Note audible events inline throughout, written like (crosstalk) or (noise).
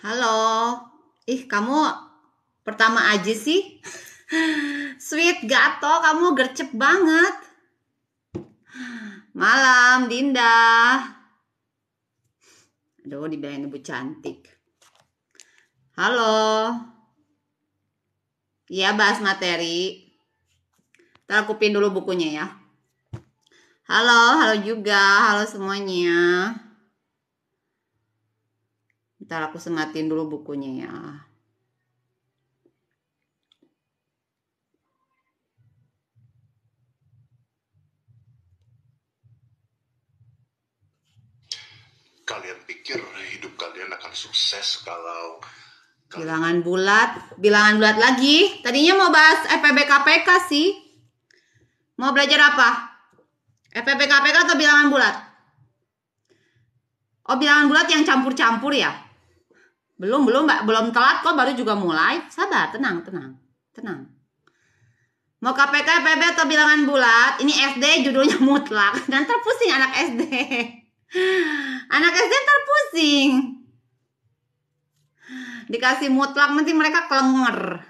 Halo. Ih, kamu pertama aja sih. (laughs) Sweet Gato, kamu gercep banget. Malam, Dinda. Aduh, dibilangin ibu cantik. Halo. Iya, bahas materi. Ntar aku dulu bukunya ya. Halo, halo juga, halo semuanya. Ntar aku sematin dulu bukunya ya. Kalian pikir hidup kalian akan sukses kalau bilangan bulat, bilangan bulat lagi. Tadinya mau bahas FPBKPK sih. Mau belajar apa? FPBKPK atau bilangan bulat? Oh, bilangan bulat yang campur-campur ya? Belum, belum, Mbak. Belum telat kok baru juga mulai. Sabar, tenang, tenang. Tenang. Mau KPK, PB atau bilangan bulat? Ini SD judulnya (laughs) mutlak. Dan terpusing anak SD. Anak SD terpusing. Dikasih mutlak nanti mereka kelenger.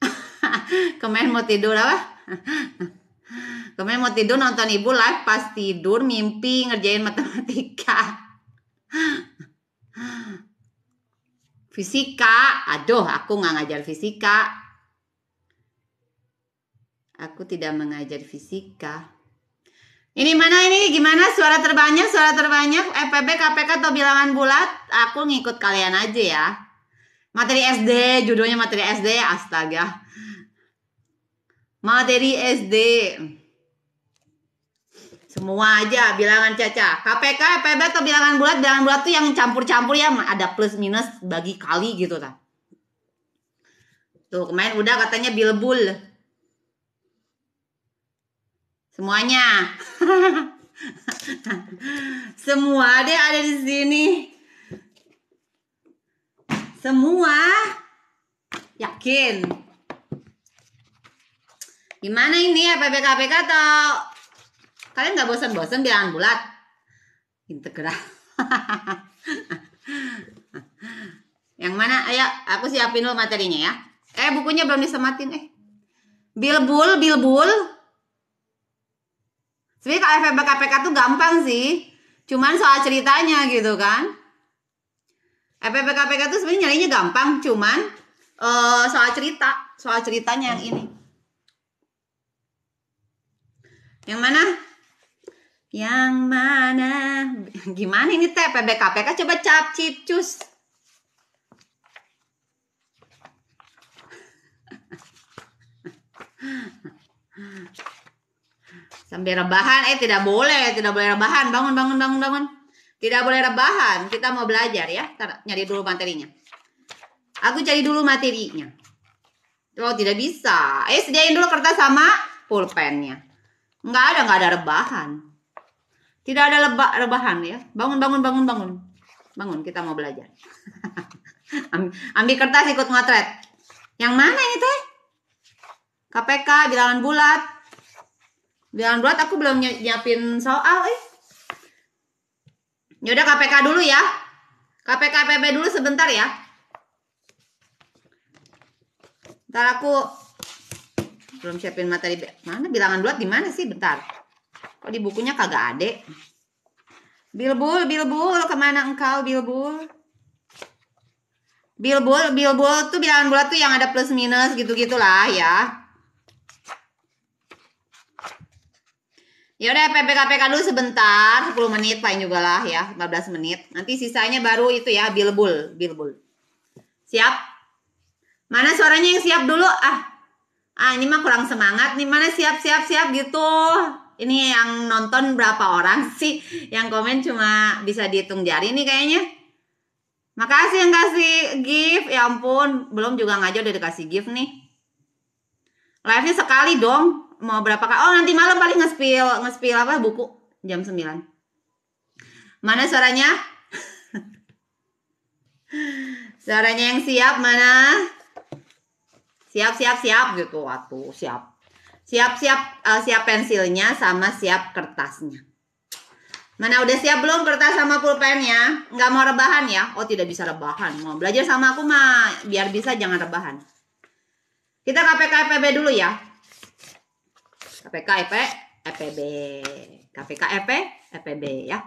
(laughs) Kemarin mau tidur apa? Kemarin mau tidur nonton ibu live pas tidur mimpi ngerjain matematika fisika, aduh aku nggak ngajar fisika. Aku tidak mengajar fisika. Ini mana ini gimana suara terbanyak suara terbanyak FPB e KPK atau bilangan bulat? Aku ngikut kalian aja ya. Materi SD judulnya materi SD astaga. Materi SD. Semua aja bilangan Caca. KPK, PB atau bilangan bulat, bilangan bulat tuh yang campur-campur ya ada plus minus bagi kali gitu kan. Tuh kemarin udah katanya bilbul. Semuanya. (laughs) Semua deh ada di sini. Semua. Yakin. Gimana ini ya PPKPK atau Kalian nggak bosan-bosan jalan bulat? Integral. (laughs) Yang mana? Ayo, aku siapin dulu materinya ya. Eh, bukunya belum disematin eh. Bilbul, bilbul. Sebenarnya kalau KFB KPK tuh gampang sih. Cuman soal ceritanya gitu kan. FPP KPK tuh sebenarnya nyarinya gampang, cuman uh, soal cerita, soal ceritanya yang ini. Yang mana? yang mana gimana ini teh PBKPK kan coba cap cus. sambil rebahan eh tidak boleh tidak boleh rebahan bangun bangun bangun bangun tidak boleh rebahan kita mau belajar ya Ntar, nyari dulu materinya aku cari dulu materinya oh tidak bisa eh sediain dulu kertas sama pulpennya Enggak ada enggak ada rebahan tidak ada lebah rebahan ya. Bangun bangun bangun bangun. Bangun kita mau belajar. (laughs) Ambil kertas ikut ngotret. Yang mana ini teh? KPK bilangan bulat. Bilangan bulat aku belum nyiapin soal eh. Yaudah KPK dulu ya. KPK PB dulu sebentar ya. Ntar aku belum siapin materi. Mana bilangan bulat di mana sih? Bentar. Kok di bukunya kagak ada? Bilbul, Bilbul, kemana engkau Bilbul? Bilbul, Bilbul tuh bilangan bulat tuh yang ada plus minus gitu-gitulah ya. Ya udah PPKPK dulu sebentar, 10 menit paling juga lah ya, 15 menit. Nanti sisanya baru itu ya Bilbul, Bilbul. Siap? Mana suaranya yang siap dulu? Ah. Ah, ini mah kurang semangat nih. Mana siap-siap siap gitu. Ini yang nonton berapa orang (laughs) sih? Yang komen cuma bisa dihitung jari nih kayaknya. Makasih yang kasih gift. Ya ampun, belum juga ngajak udah dikasih gift nih. Live-nya sekali dong. Mau berapa kali? Oh, nanti malam paling nge-spill, apa buku jam 9. Mana suaranya? (laughs) suaranya yang siap mana? Siap, siap, siap gitu. waktu siap. Siap-siap uh, eh, siap pensilnya sama siap kertasnya. Mana udah siap belum kertas sama pulpennya? Nggak mau rebahan ya? Oh tidak bisa rebahan. Mau belajar sama aku mah biar bisa jangan rebahan. Kita KPK EPB dulu ya. KPK EP, EPB. KPK EP, EPB ya.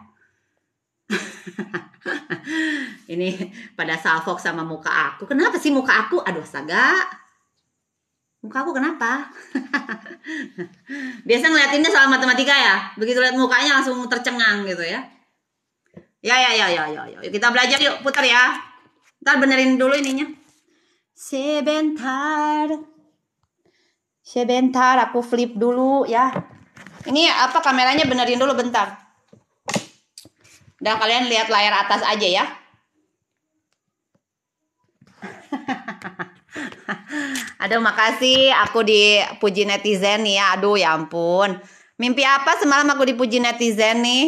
(laughs) Ini pada salfok sama muka aku. Kenapa sih muka aku? Aduh saga muka aku kenapa? Biasa ngeliatinnya soal matematika ya, begitu lihat mukanya langsung tercengang gitu ya. Ya ya ya ya ya, ya. Yuk kita belajar yuk, putar ya. Ntar benerin dulu ininya. Sebentar. Sebentar aku flip dulu ya. Ini apa kameranya benerin dulu bentar. Dan kalian lihat layar atas aja ya. (laughs) (laughs) Aduh makasih aku dipuji netizen nih ya. Aduh ya ampun. Mimpi apa semalam aku dipuji netizen nih?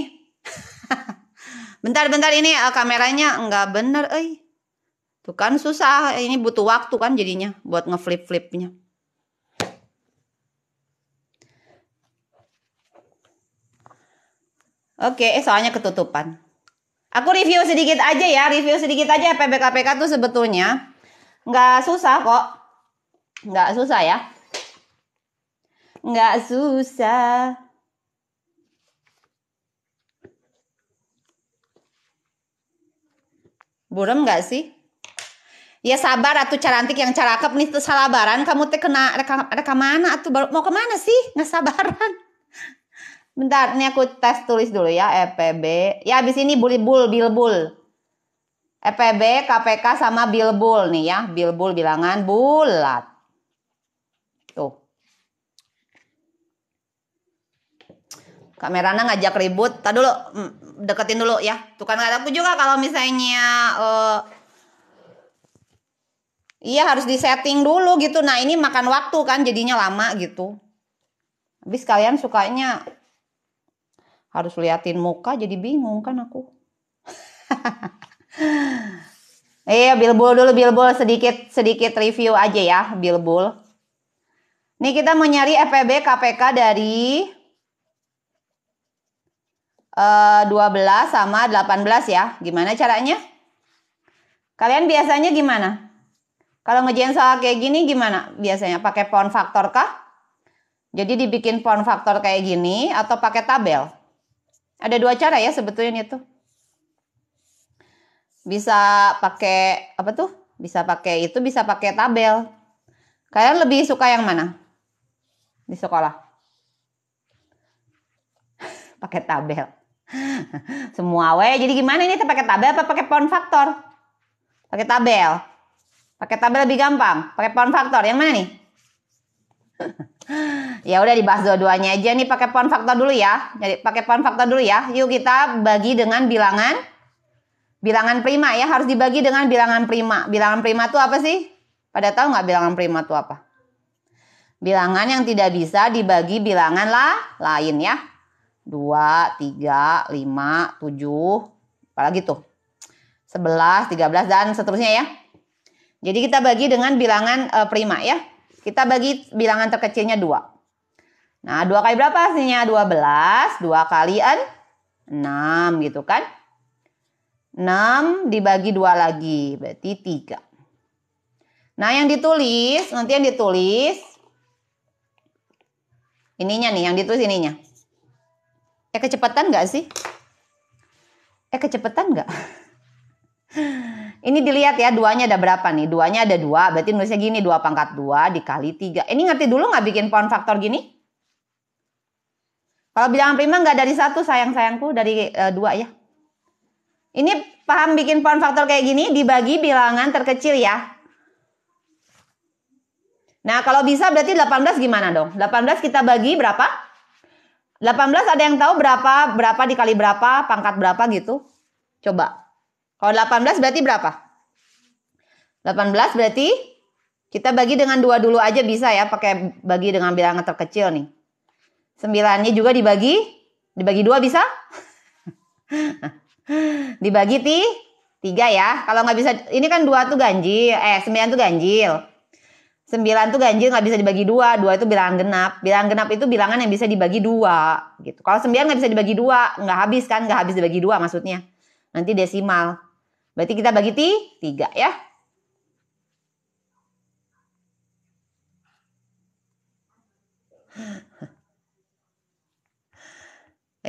Bentar-bentar (laughs) ini uh, kameranya nggak bener, eh. Tuh kan susah, ini butuh waktu kan jadinya buat ngeflip-flipnya. Oke, eh, soalnya ketutupan. Aku review sedikit aja ya, review sedikit aja ya. PBKPK tuh sebetulnya Nggak susah kok. Nggak susah ya. Nggak susah. Burem nggak sih? Ya sabar atau cantik yang carakep nih tuh salabaran kamu teh kena rekam, rekaman atuh baru mau kemana sih nggak sabaran. (laughs) Bentar, ini aku tes tulis dulu ya EPB. Ya abis ini bulibul bilbul. EPB, KPK sama Bilbul nih ya, Bilbul bilangan bulat. Tuh. Kamerana ngajak ribut, Tadi dulu mm, deketin dulu ya. Tuh kan aku juga kalau misalnya uh, Iya harus disetting dulu gitu. Nah ini makan waktu kan jadinya lama gitu. Habis kalian sukanya harus liatin muka jadi bingung kan aku. (laughs) Iya, Bilbul dulu Bilbul sedikit sedikit review aja ya Bilbul. Nih kita mau nyari FPB KPK dari uh, eh, 12 sama 18 ya. Gimana caranya? Kalian biasanya gimana? Kalau ngejain soal kayak gini gimana biasanya? Pakai pon faktor kah? Jadi dibikin pon faktor kayak gini atau pakai tabel? Ada dua cara ya sebetulnya itu bisa pakai apa tuh? Bisa pakai itu, bisa pakai tabel. Kalian lebih suka yang mana? Di sekolah. (laughs) pakai tabel. (laughs) Semua we. Jadi gimana ini pakai tabel apa pakai pound faktor? Pakai tabel. Pakai tabel lebih gampang. Pakai pound faktor. Yang mana nih? (laughs) ya udah dibahas dua-duanya aja nih pakai pound faktor dulu ya. Jadi pakai pound faktor dulu ya. Yuk kita bagi dengan bilangan Bilangan prima ya harus dibagi dengan bilangan prima. Bilangan prima itu apa sih? Pada tahu nggak bilangan prima itu apa? Bilangan yang tidak bisa dibagi bilangan lah lain ya. 2, 3, 5, 7, apalagi tuh. sebelas tiga belas dan seterusnya ya. Jadi kita bagi dengan bilangan e, prima ya. Kita bagi bilangan terkecilnya dua. Nah, dua kali berapa hasilnya? belas dua kali enam 6 gitu kan. 6 dibagi dua lagi, berarti 3. Nah, yang ditulis, nanti yang ditulis ininya nih, yang ditulis ininya. Eh kecepatan nggak sih? Eh kecepatan nggak? Ini dilihat ya, duanya ada berapa nih? Duanya ada dua, berarti nulisnya gini, dua pangkat dua dikali tiga. Eh, ini ngerti dulu nggak bikin pohon faktor gini? Kalau bilangan prima nggak dari satu sayang-sayangku, dari e, dua ya. Ini paham bikin pohon faktor kayak gini dibagi bilangan terkecil ya. Nah, kalau bisa berarti 18 gimana dong? 18 kita bagi berapa? 18 ada yang tahu berapa? Berapa dikali berapa? Pangkat berapa gitu? Coba. Kalau 18 berarti berapa? 18 berarti kita bagi dengan dua dulu aja bisa ya, pakai bagi dengan bilangan terkecil nih. Sembilannya juga dibagi, dibagi dua bisa? (laughs) Dibagi ti tiga ya. Kalau nggak bisa, ini kan dua tuh ganjil, eh sembilan tuh ganjil. Sembilan tuh ganjil nggak bisa dibagi dua, dua itu bilangan genap. Bilangan genap itu bilangan yang bisa dibagi dua, gitu. Kalau sembilan nggak bisa dibagi dua, nggak habis kan, nggak habis dibagi dua maksudnya. Nanti desimal. Berarti kita bagi ti tiga ya.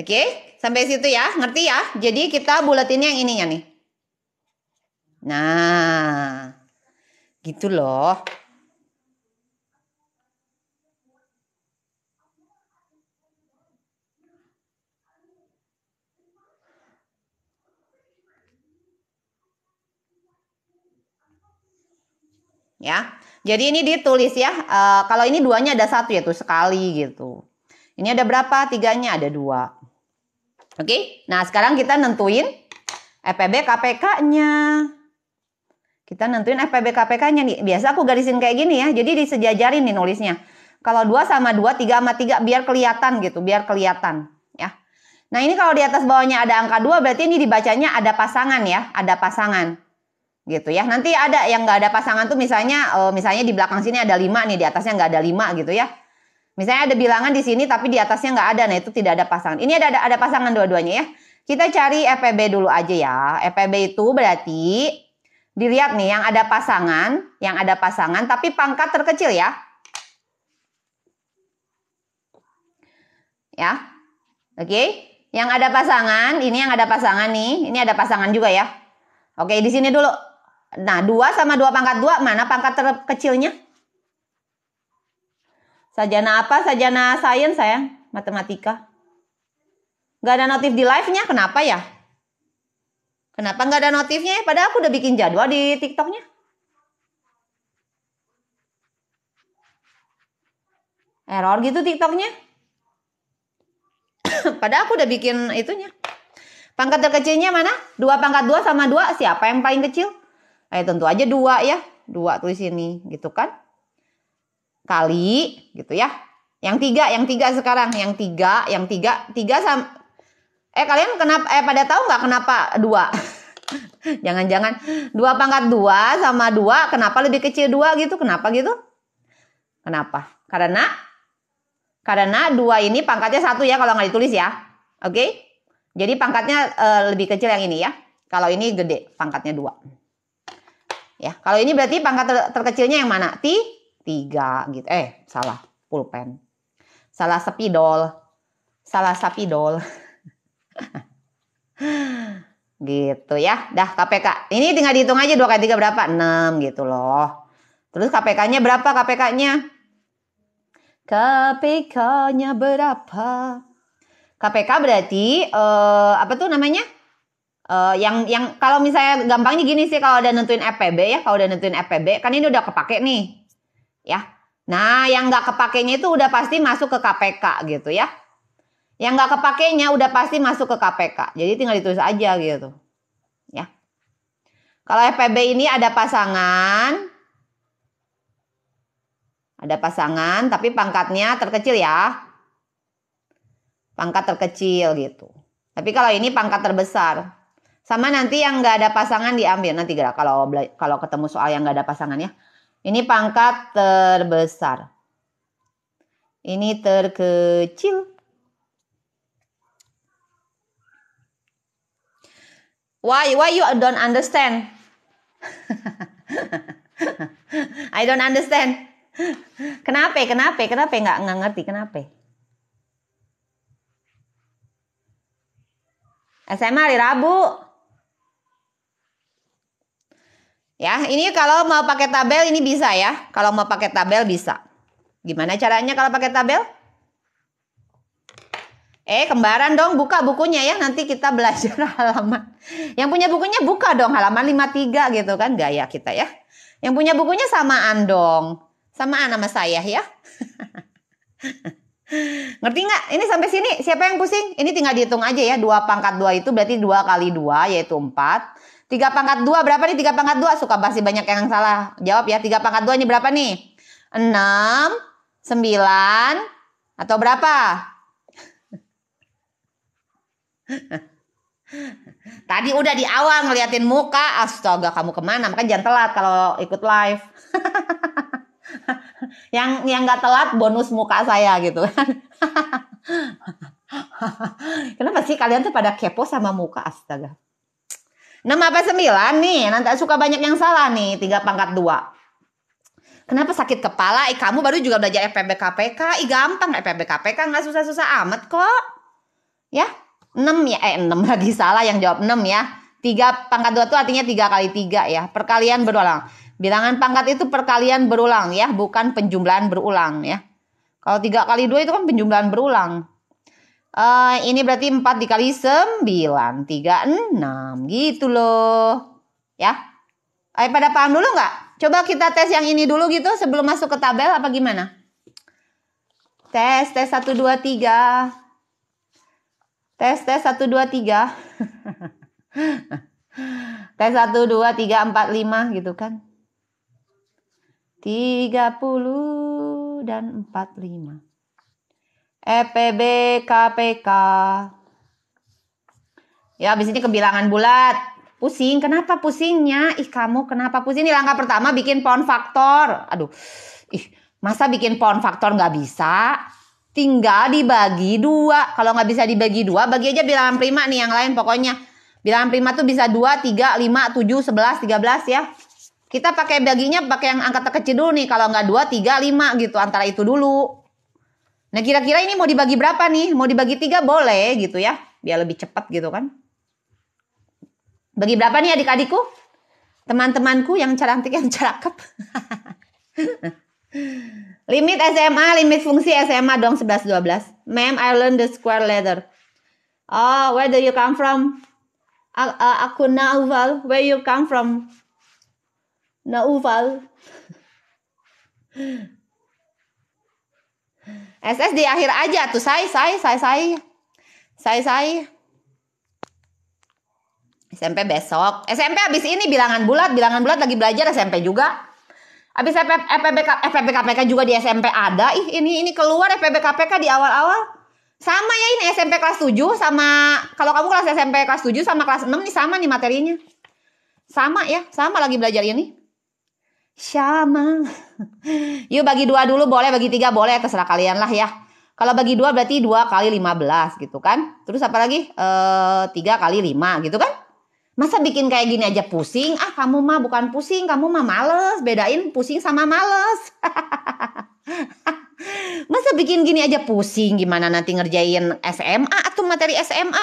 Oke, okay? sampai situ ya, ngerti ya? Jadi kita bulatin yang ininya nih. Nah, gitu loh. ya. Jadi ini ditulis ya. E, kalau ini duanya ada satu ya, tuh sekali gitu. Ini ada berapa? Tiganya ada dua. Oke, okay? nah sekarang kita nentuin FPB KPK-nya. Kita nentuin FPB KPK-nya nih. Biasa aku garisin kayak gini ya. Jadi disejajarin nih nulisnya. Kalau 2 sama 2, 3 sama 3 biar kelihatan gitu, biar kelihatan ya. Nah, ini kalau di atas bawahnya ada angka 2 berarti ini dibacanya ada pasangan ya, ada pasangan. Gitu ya. Nanti ada yang nggak ada pasangan tuh misalnya eh, misalnya di belakang sini ada 5 nih, di atasnya nggak ada 5 gitu ya. Misalnya ada bilangan di sini tapi di atasnya nggak ada, nah itu tidak ada pasangan. Ini ada ada, pasangan dua-duanya ya. Kita cari FPB e dulu aja ya. FPB e itu berarti dilihat nih yang ada pasangan, yang ada pasangan tapi pangkat terkecil ya. Ya. Oke. Okay. Yang ada pasangan, ini yang ada pasangan nih, ini ada pasangan juga ya. Oke, okay, di sini dulu. Nah, dua sama dua pangkat dua mana pangkat terkecilnya? Sajana apa? Sajana sains sayang, matematika. Gak ada notif di live-nya, kenapa ya? Kenapa nggak ada notifnya ya? Padahal aku udah bikin jadwal di TikToknya. Error gitu TikToknya. (coughs) Padahal aku udah bikin itunya. Pangkat terkecilnya mana? Dua pangkat dua sama dua. Siapa yang paling kecil? Eh tentu aja dua ya. Dua tulis ini gitu kan kali gitu ya. Yang tiga, yang tiga sekarang, yang tiga, yang tiga, tiga sam. Eh kalian kenapa? Eh pada tahu nggak kenapa dua? (laughs) Jangan-jangan dua pangkat dua sama dua, kenapa lebih kecil dua gitu? Kenapa gitu? Kenapa? Karena karena dua ini pangkatnya satu ya kalau nggak ditulis ya, oke? Okay? Jadi pangkatnya uh, lebih kecil yang ini ya. Kalau ini gede pangkatnya dua. Ya, kalau ini berarti pangkat ter terkecilnya yang mana? Ti tiga gitu eh salah pulpen salah sepidol salah sepidol. (laughs) gitu ya dah KPK ini tinggal dihitung aja dua kali tiga berapa 6 gitu loh terus KPK-nya berapa KPK-nya KPK-nya berapa KPK berarti uh, apa tuh namanya Uh, yang yang kalau misalnya gampangnya gini sih kalau udah nentuin FPB ya kalau udah nentuin FPB kan ini udah kepake nih ya. Nah, yang nggak kepakainya itu udah pasti masuk ke KPK gitu ya. Yang nggak kepakainya udah pasti masuk ke KPK. Jadi tinggal ditulis aja gitu. Ya. Kalau FPB ini ada pasangan, ada pasangan tapi pangkatnya terkecil ya. Pangkat terkecil gitu. Tapi kalau ini pangkat terbesar. Sama nanti yang nggak ada pasangan diambil nanti kalau kalau ketemu soal yang nggak ada pasangannya. ya. Ini pangkat terbesar. Ini terkecil. Why? Why you don't understand? (laughs) I don't understand. Kenapa? Kenapa? Kenapa nggak nggak ngerti? Kenapa? SMA hari Rabu. Ya, ini kalau mau pakai tabel ini bisa ya. Kalau mau pakai tabel bisa. Gimana caranya kalau pakai tabel? Eh, kembaran dong buka bukunya ya. Nanti kita belajar (laughs) halaman. Yang punya bukunya buka dong halaman 53 gitu kan gaya kita ya. Yang punya bukunya samaan dong. Samaan sama saya ya. (laughs) Ngerti nggak? Ini sampai sini siapa yang pusing? Ini tinggal dihitung aja ya. 2 pangkat 2 itu berarti 2 kali 2 yaitu 4 tiga pangkat dua berapa nih tiga pangkat dua Suka pasti banyak yang salah. Jawab ya, tiga pangkat dua ini berapa nih? enam sembilan atau berapa? (laughs) Tadi udah di awal ngeliatin muka, astaga kamu kemana? Makanya jangan telat kalau ikut live. (laughs) yang yang nggak telat bonus muka saya gitu kan. (laughs) Kenapa sih kalian tuh pada kepo sama muka astaga? 6 apa 9 nih, nanti suka banyak yang salah nih, tiga pangkat dua. Kenapa sakit kepala? Ih, kamu baru juga belajar FPB KPK. Ih, gampang FPB KPK nggak susah-susah amat kok. Ya, 6 ya, eh 6 lagi salah yang jawab 6 ya. Tiga pangkat dua itu artinya tiga kali tiga ya, perkalian berulang. Bilangan pangkat itu perkalian berulang ya, bukan penjumlahan berulang ya. Kalau tiga kali dua itu kan penjumlahan berulang. Uh, ini berarti 4 dikali 9, 3, 6 gitu loh. Ya. Ayo eh, pada paham dulu nggak? Coba kita tes yang ini dulu gitu sebelum masuk ke tabel apa gimana? Tes, tes 1, 2, 3. Tes, tes 1, 2, 3. tes 1, 2, 3, 4, 5 gitu kan. 30 dan 45. EPB KPK. Ya, habis ini kebilangan bulat. Pusing, kenapa pusingnya? Ih, kamu kenapa pusing? Ini langkah pertama bikin pound faktor. Aduh, ih, masa bikin pound faktor nggak bisa? Tinggal dibagi dua. Kalau nggak bisa dibagi dua, bagi aja bilangan prima nih yang lain pokoknya. Bilangan prima tuh bisa dua, tiga, lima, tujuh, sebelas, tiga belas ya. Kita pakai baginya pakai yang angka terkecil dulu nih. Kalau nggak dua, tiga, lima gitu. Antara itu dulu. Nah kira-kira ini mau dibagi berapa nih? Mau dibagi tiga boleh gitu ya, biar lebih cepat gitu kan. Bagi berapa nih adik-adikku? Teman-temanku yang cantik yang cakep. (laughs) limit SMA, limit fungsi SMA dong 11-12. Ma'am, I learned the square letter. Oh, where do you come from? Uh, uh, aku Nauval, where you come from? Nauval. (laughs) SS di akhir aja tuh say say say say say say SMP besok SMP abis ini bilangan bulat bilangan bulat lagi belajar SMP juga abis FP, FPBK, FPBKPK juga di SMP ada ih ini ini keluar FPBKPK di awal-awal sama ya ini SMP kelas 7 sama kalau kamu kelas SMP kelas 7 sama kelas 6 nih sama nih materinya sama ya sama lagi belajar ini Syama. (laughs) Yuk bagi dua dulu boleh, bagi tiga boleh, terserah kalian lah ya. Kalau bagi dua berarti dua kali lima belas gitu kan. Terus apa lagi? Eh, tiga kali lima gitu kan. Masa bikin kayak gini aja pusing? Ah kamu mah bukan pusing, kamu mah males. Bedain pusing sama males. (laughs) Masa bikin gini aja pusing gimana nanti ngerjain SMA atau materi SMA?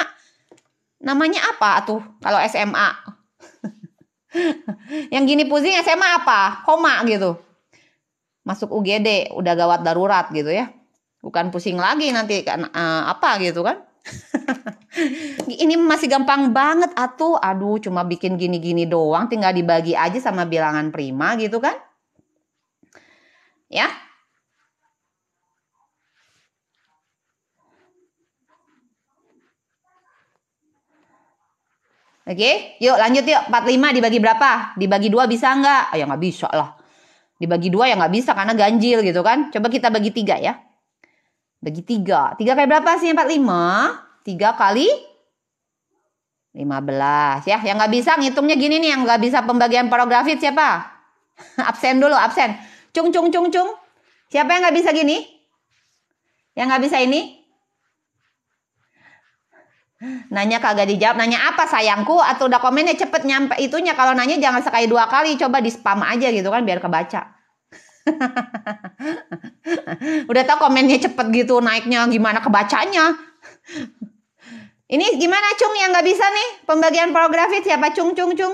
Namanya apa tuh kalau SMA? (laughs) yang gini pusing SMA apa? Koma gitu. Masuk UGD udah gawat darurat gitu ya. Bukan pusing lagi nanti kan uh, apa gitu kan. (laughs) ini masih gampang banget atuh. Aduh, cuma bikin gini-gini doang tinggal dibagi aja sama bilangan prima gitu kan. Ya, Oke, okay? yuk lanjut yuk. 45 dibagi berapa? Dibagi dua bisa nggak? Oh, ya nggak bisa lah. Dibagi dua ya nggak bisa karena ganjil gitu kan. Coba kita bagi tiga ya. Bagi tiga. Tiga kali berapa sih 45? Tiga kali 15 ya. Yang nggak bisa ngitungnya gini nih. Yang nggak bisa pembagian paragrafit siapa? (laughs) absen dulu, absen. Cung, cung, cung, cung. Siapa yang nggak bisa gini? Yang nggak bisa ini? Nanya kagak dijawab, nanya apa sayangku atau udah komennya cepet nyampe itunya kalau nanya jangan sekali dua kali, coba di spam aja gitu kan biar kebaca. (laughs) udah tau komennya cepet gitu naiknya gimana kebacanya. Ini gimana Cung yang nggak bisa nih pembagian pornografi siapa Cung Cung Cung?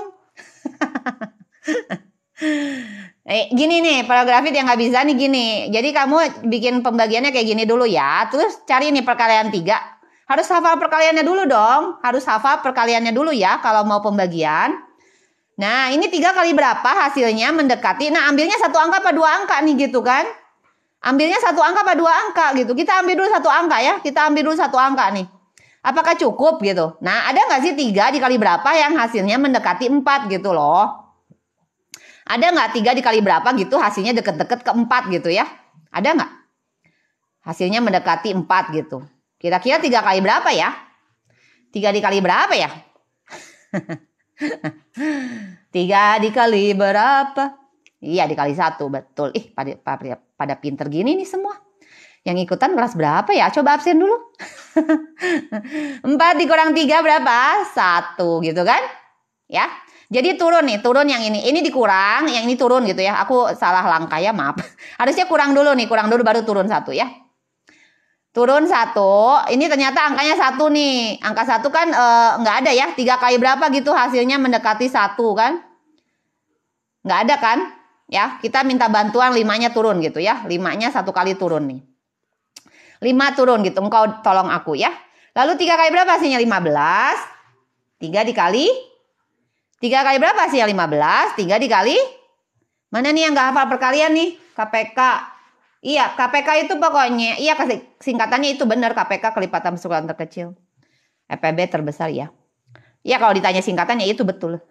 (laughs) eh, gini nih paragrafit yang nggak bisa nih gini. Jadi kamu bikin pembagiannya kayak gini dulu ya. Terus cari nih perkalian tiga harus hafal perkaliannya dulu dong. Harus hafal perkaliannya dulu ya kalau mau pembagian. Nah, ini tiga kali berapa hasilnya mendekati. Nah, ambilnya satu angka apa dua angka nih gitu kan. Ambilnya satu angka apa dua angka gitu. Kita ambil dulu satu angka ya. Kita ambil dulu satu angka nih. Apakah cukup gitu? Nah, ada nggak sih tiga dikali berapa yang hasilnya mendekati empat gitu loh? Ada nggak tiga dikali berapa gitu hasilnya deket-deket ke empat gitu ya? Ada nggak? Hasilnya mendekati empat gitu. Kira-kira tiga kali berapa ya? Tiga dikali berapa ya? (laughs) tiga dikali berapa? Iya dikali satu betul. Ih pada, pada, pada pinter gini nih semua. Yang ikutan kelas berapa ya? Coba absen dulu. (laughs) Empat dikurang tiga berapa? Satu gitu kan? Ya. Jadi turun nih, turun yang ini. Ini dikurang, yang ini turun gitu ya. Aku salah langkah ya, maaf. (laughs) Harusnya kurang dulu nih, kurang dulu baru turun satu ya turun satu. Ini ternyata angkanya satu nih. Angka satu kan eh, nggak e, ada ya. Tiga kali berapa gitu hasilnya mendekati satu kan? Nggak ada kan? Ya, kita minta bantuan limanya turun gitu ya. Limanya satu kali turun nih. Lima turun gitu. Engkau tolong aku ya. Lalu tiga kali berapa hasilnya? Lima belas. Tiga dikali. Tiga kali berapa hasilnya? Lima belas. Tiga dikali. Mana nih yang nggak hafal perkalian nih? KPK Iya, KPK itu pokoknya, iya singkatannya itu benar KPK kelipatan besukan terkecil. EPB terbesar ya. iya kalau ditanya singkatannya itu betul.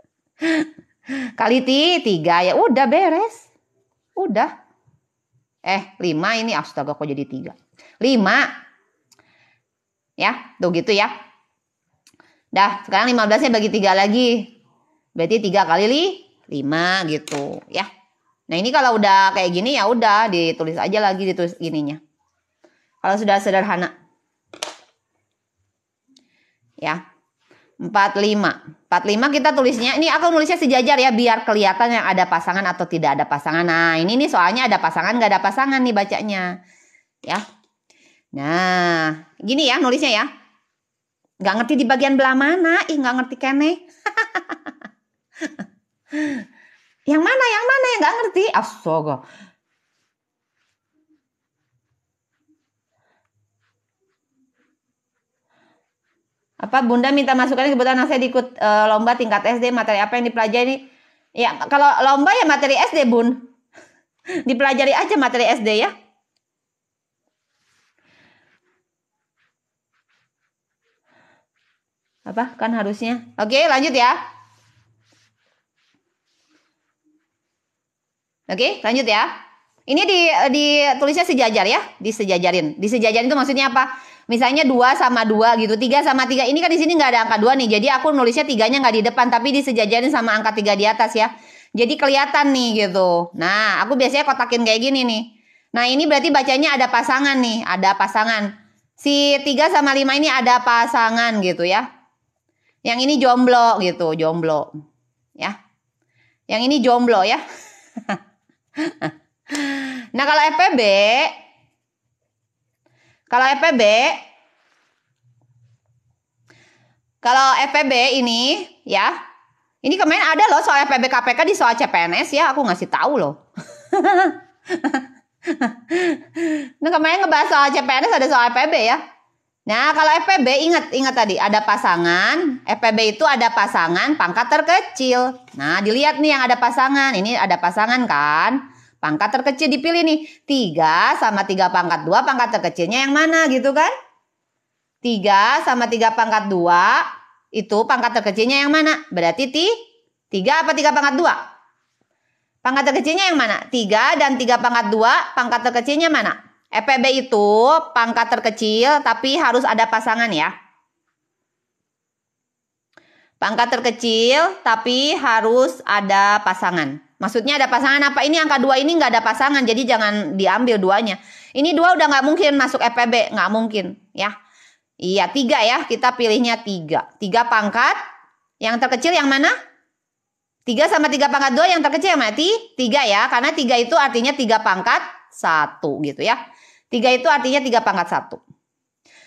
(laughs) Kali T, tiga ya udah beres. Udah. Eh lima ini astaga kok jadi tiga. Lima. Ya tuh gitu ya. Dah sekarang lima belasnya bagi tiga lagi. Berarti tiga kali li lima gitu ya. Nah ini kalau udah kayak gini ya udah ditulis aja lagi ditulis ininya Kalau sudah sederhana. Ya. 45. 45 kita tulisnya, ini aku nulisnya sejajar ya biar kelihatan yang ada pasangan atau tidak ada pasangan. Nah ini nih soalnya ada pasangan nggak ada pasangan nih bacanya. Ya. Nah gini ya nulisnya ya. Gak ngerti di bagian belah mana, ih gak ngerti kene. (laughs) yang mana yang mana yang nggak ngerti astaga apa bunda minta masukan kebetulan anak saya diikut e, lomba tingkat SD materi apa yang dipelajari ya kalau lomba ya materi SD bun (laughs) dipelajari aja materi SD ya apa kan harusnya oke lanjut ya Oke, lanjut ya. Ini di, di tulisnya sejajar ya, disejajarin. Disejajarin itu maksudnya apa? Misalnya dua sama dua gitu, tiga sama tiga. Ini kan di sini nggak ada angka dua nih, jadi aku nulisnya tiganya nggak di depan, tapi disejajarin sama angka tiga di atas ya. Jadi kelihatan nih gitu. Nah, aku biasanya kotakin kayak gini nih. Nah, ini berarti bacanya ada pasangan nih, ada pasangan. Si tiga sama lima ini ada pasangan gitu ya. Yang ini jomblo gitu, jomblo. Ya. Yang ini jomblo ya. (laughs) (laughs) nah kalau FPB, kalau FPB, kalau FPB ini ya, ini kemarin ada loh soal FPB KPK di soal CPNS ya, aku ngasih tahu loh. (laughs) nah kemarin ngebahas soal CPNS ada soal FPB ya. Nah, kalau FPB ingat ingat tadi ada pasangan, FPB itu ada pasangan pangkat terkecil. Nah, dilihat nih yang ada pasangan. Ini ada pasangan kan? Pangkat terkecil dipilih nih. 3 sama 3 pangkat 2 pangkat terkecilnya yang mana gitu kan? 3 sama 3 pangkat 2 itu pangkat terkecilnya yang mana? Berarti ti 3 apa 3 pangkat 2? Pangkat terkecilnya yang mana? 3 dan 3 pangkat 2 pangkat terkecilnya mana? EPB itu pangkat terkecil tapi harus ada pasangan ya. Pangkat terkecil tapi harus ada pasangan. Maksudnya ada pasangan apa? Ini angka dua ini nggak ada pasangan, jadi jangan diambil duanya. Ini dua udah nggak mungkin masuk EPB, nggak mungkin ya. Iya tiga ya, kita pilihnya tiga. Tiga pangkat, yang terkecil yang mana? Tiga sama tiga pangkat dua, yang terkecil yang mana? Tiga ya, karena tiga itu artinya tiga pangkat satu gitu ya. Tiga itu artinya tiga pangkat satu.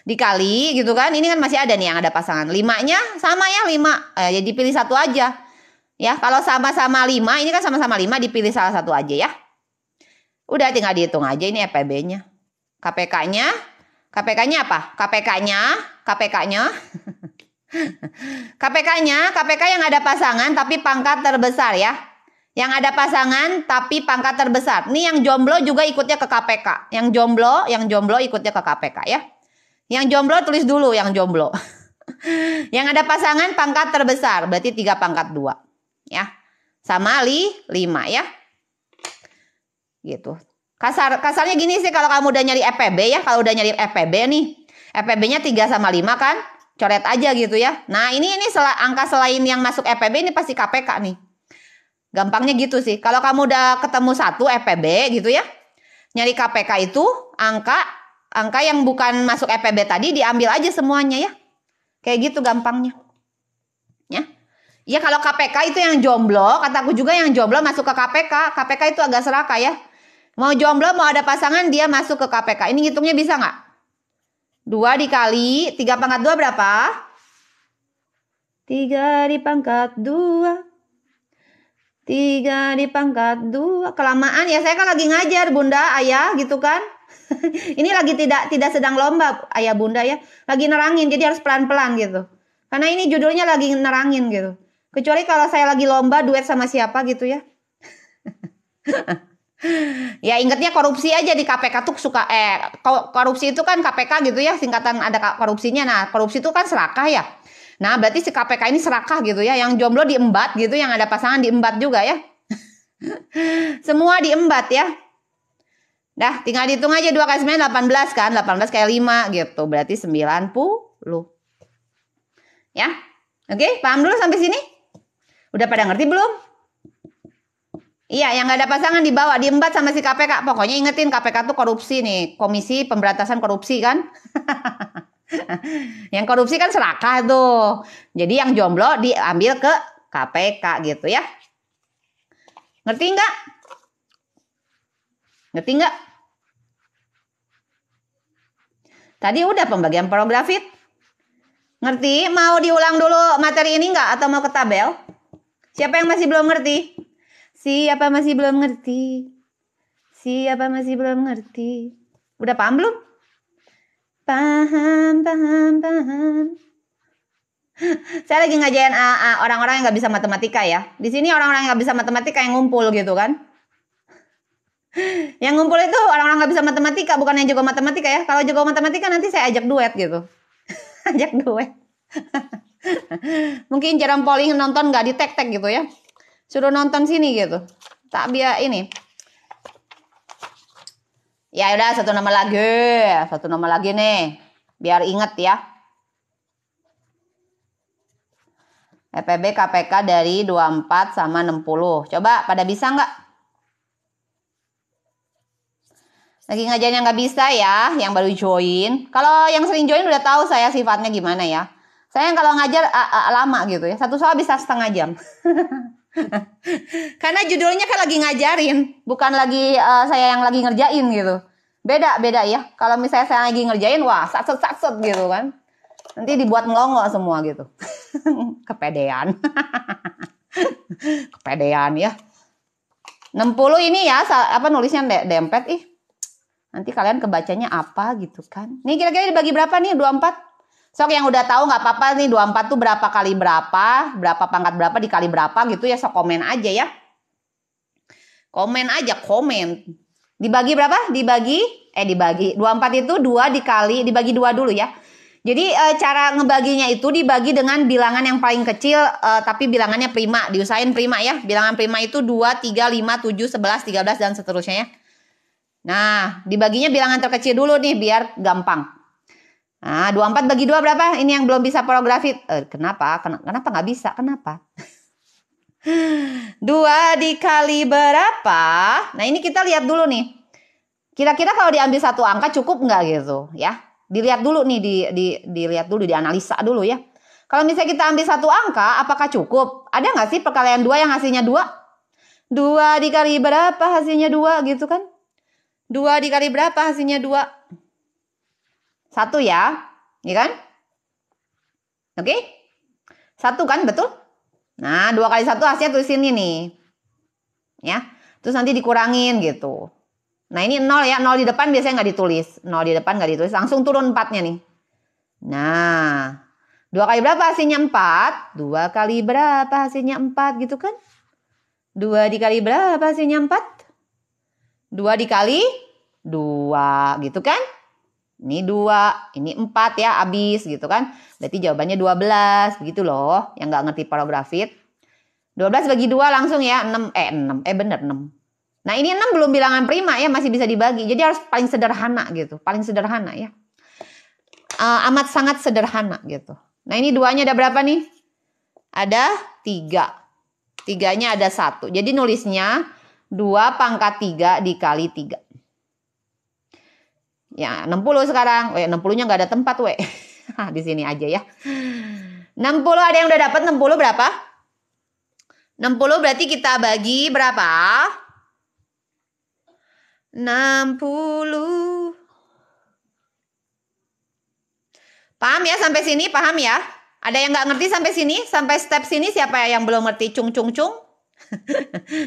Dikali gitu kan, ini kan masih ada nih yang ada pasangan. Limanya sama ya lima, eh, jadi ya pilih satu aja. Ya, kalau sama-sama lima, ini kan sama-sama lima dipilih salah satu aja ya. Udah tinggal dihitung aja ini EPB-nya. KPK-nya, KPK-nya apa? KPK-nya, KPK-nya. (laughs) KPK-nya, KPK yang ada pasangan tapi pangkat terbesar ya. Yang ada pasangan tapi pangkat terbesar. Nih yang jomblo juga ikutnya ke KPK. Yang jomblo, yang jomblo ikutnya ke KPK ya. Yang jomblo tulis dulu yang jomblo. (laughs) yang ada pasangan pangkat terbesar berarti tiga pangkat dua ya. Sama li lima ya. Gitu. Kasar kasarnya gini sih kalau kamu udah nyari EPB ya, kalau udah nyari EPB nih. EPB-nya 3 sama lima kan? Coret aja gitu ya. Nah, ini ini angka selain yang masuk EPB ini pasti KPK nih. Gampangnya gitu sih. Kalau kamu udah ketemu satu FPB e gitu ya, nyari KPK itu angka angka yang bukan masuk FPB e tadi diambil aja semuanya ya. Kayak gitu gampangnya. Ya. Ya kalau KPK itu yang jomblo, kataku juga yang jomblo masuk ke KPK. KPK itu agak serakah ya. Mau jomblo, mau ada pasangan, dia masuk ke KPK. Ini ngitungnya bisa nggak? Dua dikali, tiga pangkat dua berapa? Tiga di pangkat dua Tiga dipangkat dua kelamaan ya saya kan lagi ngajar bunda ayah gitu kan (laughs) ini lagi tidak tidak sedang lomba ayah bunda ya lagi nerangin jadi harus pelan pelan gitu karena ini judulnya lagi nerangin gitu kecuali kalau saya lagi lomba duet sama siapa gitu ya (laughs) ya ingetnya korupsi aja di KPK tuh suka eh korupsi itu kan KPK gitu ya singkatan ada korupsinya nah korupsi itu kan serakah ya Nah, berarti si KPK ini serakah gitu ya, yang jomblo diembat gitu, yang ada pasangan diembat juga ya. (laughs) Semua diembat ya. Dah, tinggal dihitung aja 2 kali 9 18 kan, 18 kayak 5 gitu, berarti 90. Ya. Oke, paham dulu sampai sini? Udah pada ngerti belum? Iya, yang gak ada pasangan dibawa, diembat sama si KPK. Pokoknya ingetin KPK tuh korupsi nih, Komisi Pemberantasan Korupsi kan. (laughs) (laughs) yang korupsi kan serakah tuh. Jadi yang jomblo diambil ke KPK gitu ya. Ngerti nggak? Ngerti nggak? Tadi udah pembagian porografit. Ngerti? Mau diulang dulu materi ini nggak? Atau mau ke tabel? Siapa yang masih belum ngerti? Siapa masih belum ngerti? Siapa masih belum ngerti? Udah paham belum? Paham, paham, paham. Saya lagi ngajarin ah, ah, orang-orang yang nggak bisa matematika ya. Di sini orang-orang yang nggak bisa matematika yang ngumpul gitu kan. Yang ngumpul itu orang-orang nggak bisa matematika, bukan yang juga matematika ya. Kalau juga matematika nanti saya ajak duet gitu. (laughs) ajak duet. Mungkin jarang polling nonton nggak di tek-tek gitu ya. Suruh nonton sini gitu. Tak biar ini. Ya udah satu nama lagi, satu nama lagi nih, biar inget ya. FPB e KPK dari 24 sama 60. Coba pada bisa nggak? Lagi ngajarin yang nggak bisa ya, yang baru join. Kalau yang sering join udah tahu saya sifatnya gimana ya. Saya yang kalau ngajar a -a lama gitu ya, satu soal bisa setengah jam. (laughs) (laughs) Karena judulnya kan lagi ngajarin, bukan lagi uh, saya yang lagi ngerjain gitu. Beda beda ya. Kalau misalnya saya lagi ngerjain, wah sakset sakset gitu kan. Nanti dibuat melongo semua gitu. (laughs) Kepedean. (laughs) Kepedean ya. 60 ini ya apa nulisnya dempet ih. Nanti kalian kebacanya apa gitu kan. Nih kira-kira dibagi berapa nih? 24? Sok yang udah tahu nggak apa-apa nih 24 tuh berapa kali berapa, berapa pangkat berapa dikali berapa gitu ya sok komen aja ya. Komen aja, komen. Dibagi berapa? Dibagi eh dibagi 24 itu 2 dikali dibagi 2 dulu ya. Jadi e, cara ngebaginya itu dibagi dengan bilangan yang paling kecil e, tapi bilangannya prima, diusahain prima ya. Bilangan prima itu 2, 3, 5, 7, 11, 13 dan seterusnya ya. Nah, dibaginya bilangan terkecil dulu nih biar gampang. Ah, dua 24 bagi 2 berapa? Ini yang belum bisa porografi. Eh, kenapa? Kenapa nggak bisa? Kenapa? 2 (laughs) dikali berapa? Nah, ini kita lihat dulu nih. Kira-kira kalau diambil satu angka cukup nggak gitu ya? Dilihat dulu nih, di, di, dilihat dulu, dianalisa dulu ya. Kalau misalnya kita ambil satu angka, apakah cukup? Ada nggak sih perkalian dua yang hasilnya dua? Dua dikali berapa hasilnya dua gitu kan? Dua dikali berapa hasilnya dua? Satu ya, ya kan? Oke? Okay? Satu kan, betul? Nah, dua kali satu hasilnya tulis ini nih. Ya, terus nanti dikurangin gitu. Nah ini nol ya, nol di depan biasanya nggak ditulis. Nol di depan nggak ditulis, langsung turun empatnya nih. Nah, dua kali berapa hasilnya empat? Dua kali berapa hasilnya empat gitu kan? Dua dikali berapa hasilnya empat? Dua dikali dua gitu kan? ini dua, ini empat ya abis gitu kan. Berarti jawabannya dua belas, begitu loh yang nggak ngerti dua belas bagi dua langsung ya 6 eh 6 eh bener 6. Nah ini 6 belum bilangan prima ya masih bisa dibagi. Jadi harus paling sederhana gitu. Paling sederhana ya. Uh, amat sangat sederhana gitu. Nah ini duanya ada berapa nih? Ada tiga. Tiganya ada satu. Jadi nulisnya dua pangkat tiga dikali tiga. Ya, 60 sekarang. Weh, 60-nya nggak ada tempat, weh. (laughs) di sini aja ya. 60 ada yang udah dapat 60 berapa? 60 berarti kita bagi berapa? 60. Paham ya sampai sini? Paham ya? Ada yang nggak ngerti sampai sini? Sampai step sini siapa ya yang belum ngerti cung cung cung?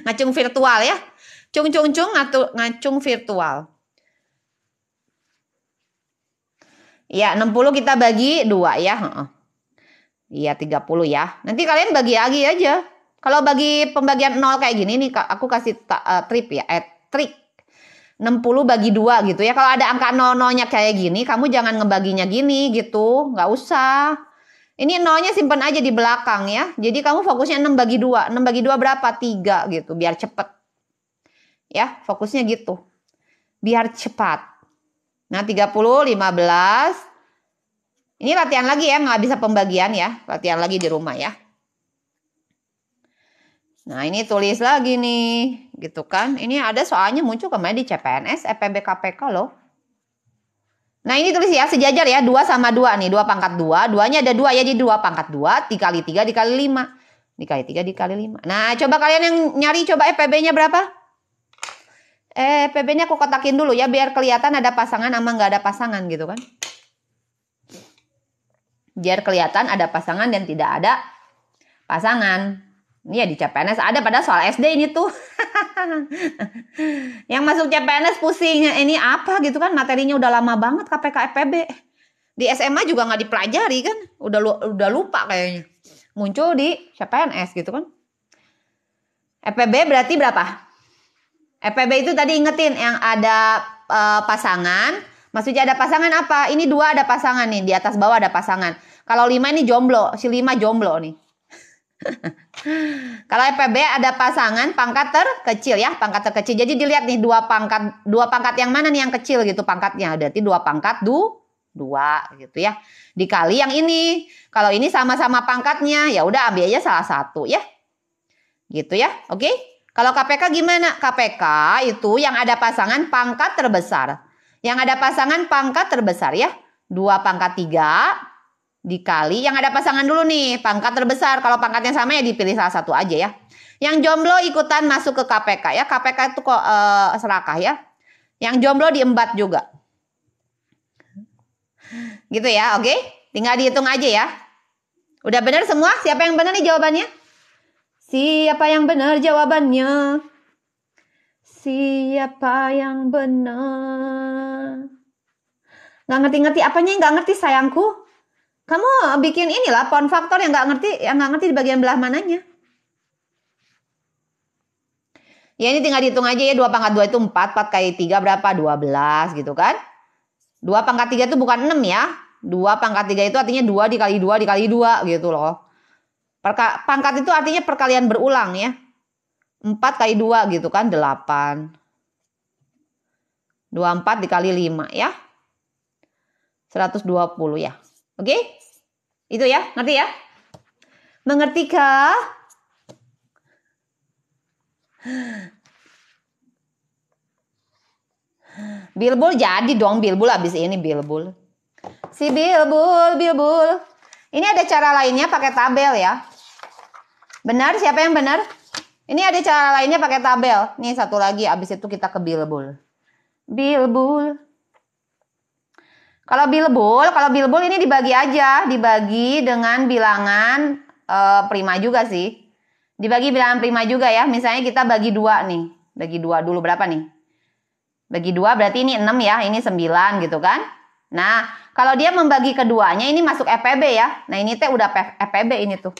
ngacung virtual ya. Cung cung cung ngacung virtual. Ya, 60 kita bagi 2 ya. Iya, 30 ya. Nanti kalian bagi lagi aja. Kalau bagi pembagian 0 kayak gini nih aku kasih uh, trip ya, eh, trik 60 bagi 2 gitu ya. Kalau ada angka 0 nol nya kayak gini, kamu jangan ngebaginya gini gitu, nggak usah. Ini nolnya simpan aja di belakang ya. Jadi kamu fokusnya 6 bagi 2. 6 bagi 2 berapa? 3 gitu, biar cepet. Ya, fokusnya gitu. Biar cepat. Nah 30, 15. Ini latihan lagi ya, nggak bisa pembagian ya. Latihan lagi di rumah ya. Nah ini tulis lagi nih, gitu kan. Ini ada soalnya muncul kemarin di CPNS, EPB KPK loh. Nah ini tulis ya, sejajar ya, 2 sama 2 nih, 2 pangkat 2. 2-nya ada 2 ya, jadi 2 pangkat 2, dikali 3 dikali 5. Dikali 3 dikali 5. Nah coba kalian yang nyari coba EPB-nya berapa? eh PB-nya aku kotakin dulu ya biar kelihatan ada pasangan ama nggak ada pasangan gitu kan. Biar kelihatan ada pasangan dan tidak ada pasangan. Ini ya di CPNS ada pada soal SD ini tuh. (laughs) Yang masuk CPNS pusingnya eh, ini apa gitu kan materinya udah lama banget KPK FPB. Di SMA juga nggak dipelajari kan, udah udah lupa kayaknya. Muncul di CPNS gitu kan. FPB berarti berapa? FPB itu tadi ingetin yang ada e, pasangan. Maksudnya ada pasangan apa? Ini dua ada pasangan nih. Di atas bawah ada pasangan. Kalau lima ini jomblo. Si lima jomblo nih. (laughs) Kalau FPB ada pasangan pangkat terkecil ya, pangkat terkecil. Jadi dilihat nih dua pangkat, dua pangkat yang mana nih yang kecil gitu pangkatnya. Berarti dua pangkat du dua gitu ya. Dikali yang ini. Kalau ini sama-sama pangkatnya, ya udah ambil aja salah satu ya. Gitu ya. Oke. Okay? Kalau KPK gimana? KPK itu yang ada pasangan pangkat terbesar. Yang ada pasangan pangkat terbesar ya. dua pangkat tiga dikali. Yang ada pasangan dulu nih, pangkat terbesar. Kalau pangkatnya sama ya dipilih salah satu aja ya. Yang jomblo ikutan masuk ke KPK ya. KPK itu kok eh, serakah ya. Yang jomblo diembat juga. Gitu ya, oke? Okay? Tinggal dihitung aja ya. Udah benar semua? Siapa yang benar nih jawabannya? Siapa yang benar jawabannya? Siapa yang benar? Gak ngerti-ngerti apanya yang gak ngerti sayangku? Kamu bikin inilah pon faktor yang gak ngerti, yang gak ngerti di bagian belah mananya. Ya ini tinggal dihitung aja ya 2 pangkat 2 itu 4, 4 kali 3 berapa? 12 gitu kan. 2 pangkat 3 itu bukan 6 ya. 2 pangkat 3 itu artinya 2 dikali 2 dikali 2 gitu loh. Perka, pangkat itu artinya perkalian berulang ya. 4 kali 2 gitu kan 8. 24 dikali 5 ya. 120 ya. Oke? Itu ya, ngerti ya? Mengerti ke? Bilbul jadi dong Bilbul abis ini Bilbul. Si Bilbul, Bilbul. Ini ada cara lainnya pakai tabel ya. Benar? Siapa yang benar? Ini ada cara lainnya pakai tabel. Nih satu lagi, abis itu kita ke Bilbul. Bilbul. Kalau Bilbul, kalau Bilbul ini dibagi aja. Dibagi dengan bilangan e, prima juga sih. Dibagi bilangan prima juga ya. Misalnya kita bagi dua nih. Bagi dua dulu berapa nih? Bagi dua berarti ini 6 ya. Ini 9 gitu kan. Nah, kalau dia membagi keduanya ini masuk FPB ya. Nah ini teh udah FPB ini tuh.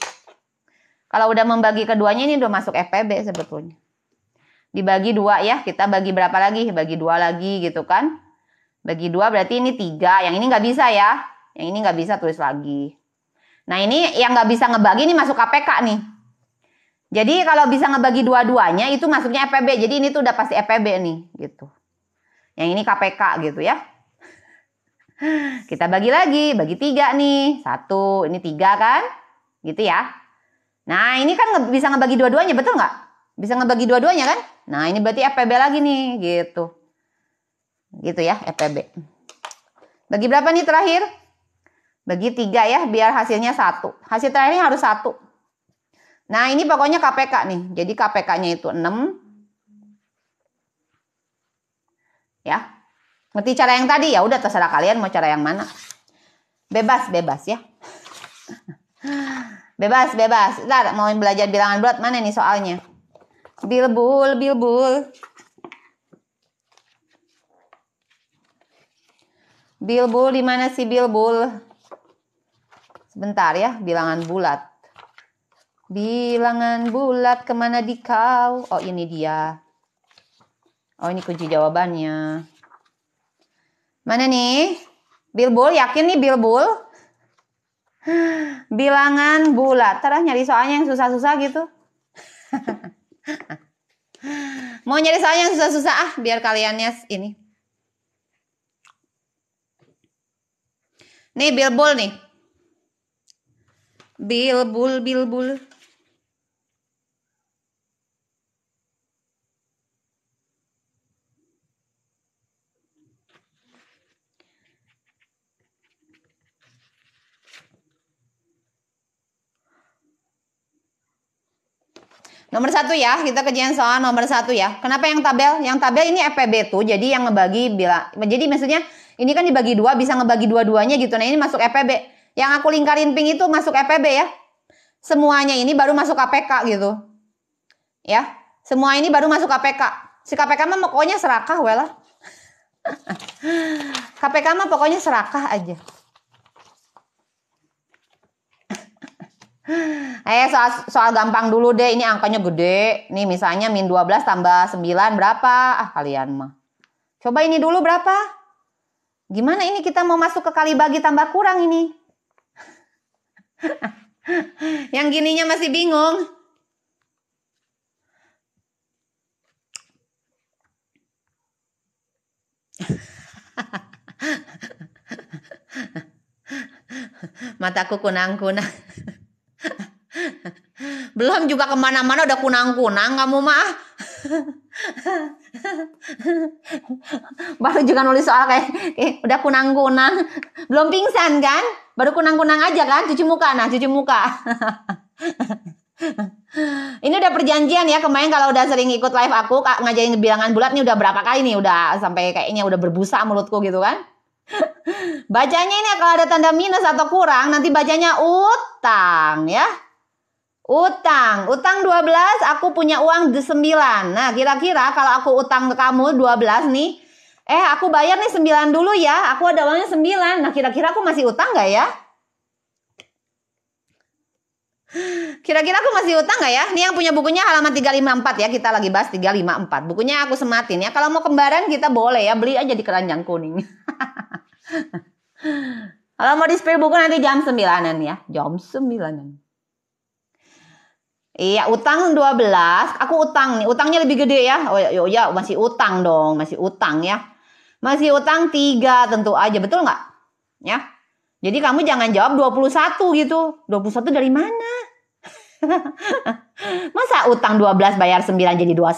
Kalau udah membagi keduanya ini udah masuk FPB sebetulnya. Dibagi dua ya, kita bagi berapa lagi? Bagi dua lagi gitu kan. Bagi dua berarti ini tiga. Yang ini nggak bisa ya. Yang ini nggak bisa tulis lagi. Nah ini yang nggak bisa ngebagi ini masuk KPK nih. Jadi kalau bisa ngebagi dua-duanya itu masuknya FPB. Jadi ini tuh udah pasti FPB nih gitu. Yang ini KPK gitu ya. Kita bagi lagi, bagi tiga nih. Satu, ini tiga kan? Gitu ya. Nah ini kan bisa ngebagi dua-duanya betul nggak? Bisa ngebagi dua-duanya kan? Nah ini berarti FPB lagi nih gitu. Gitu ya FPB. Bagi berapa nih terakhir? Bagi tiga ya biar hasilnya satu. Hasil terakhirnya harus satu. Nah ini pokoknya KPK nih. Jadi KPK-nya itu 6. Ya. Ngerti cara yang tadi? Ya udah terserah kalian mau cara yang mana. Bebas, bebas ya. Bebas, bebas. Ntar mau belajar bilangan bulat mana nih soalnya? Bilbul, bilbul. Bilbul di mana sih bilbul? Sebentar ya, bilangan bulat. Bilangan bulat kemana di kau? Oh ini dia. Oh ini kunci jawabannya. Mana nih? Bilbul, yakin nih Bilbul? bilangan bulat. Terus ah, nyari soalnya yang susah-susah gitu. Mau nyari soalnya yang susah-susah ah biar kaliannya ini. Nih bilbul nih. Bilbul bilbul. Nomor satu ya, kita kerjain soal nomor satu ya. Kenapa yang tabel? Yang tabel ini FPB tuh, jadi yang ngebagi bila, jadi maksudnya ini kan dibagi dua, bisa ngebagi dua-duanya gitu. Nah ini masuk FPB. Yang aku lingkarin pink itu masuk FPB ya. Semuanya ini baru masuk KPK gitu. Ya, semua ini baru masuk KPK. Si KPK mah pokoknya serakah, wala. KPK (laughs) mah pokoknya serakah aja. Eh (sighs) soal, soal gampang dulu deh ini angkanya gede. Nih misalnya min 12 tambah 9 berapa? Ah kalian mah. Coba ini dulu berapa? Gimana ini kita mau masuk ke kali bagi tambah kurang ini? (laughs) Yang gininya masih bingung. (laughs) Mataku kunang-kunang. (laughs) Belum juga kemana-mana udah kunang-kunang kamu mah. Baru juga nulis soal kayak, kayak udah kunang-kunang. Belum pingsan kan? Baru kunang-kunang aja kan? Cuci muka, nah cuci muka. Ini udah perjanjian ya kemarin kalau udah sering ikut live aku ngajarin bilangan bulat ini udah berapa kali nih udah sampai kayaknya udah berbusa mulutku gitu kan. (laughs) bacanya ini kalau ada tanda minus atau kurang nanti bacanya utang ya. Utang, utang 12, aku punya uang 9. Nah, kira-kira kalau aku utang ke kamu 12 nih, eh aku bayar nih 9 dulu ya, aku ada uangnya 9. Nah, kira-kira aku masih utang nggak ya? Kira-kira aku masih utang gak ya? Ini yang punya bukunya halaman 354 ya. Kita lagi bahas 354. Bukunya aku sematin ya. Kalau mau kembaran kita boleh ya. Beli aja di keranjang kuning. (laughs) Kalau mau display buku nanti jam 9-an ya. Jam 9-an. Iya, utang 12. Aku utang nih. Utangnya lebih gede ya. Oh ya, ya masih utang dong. Masih utang ya. Masih utang 3 tentu aja. Betul nggak? Ya. Jadi kamu jangan jawab 21 gitu. 21 dari mana? (laughs) Masa utang 12 bayar 9 jadi 21?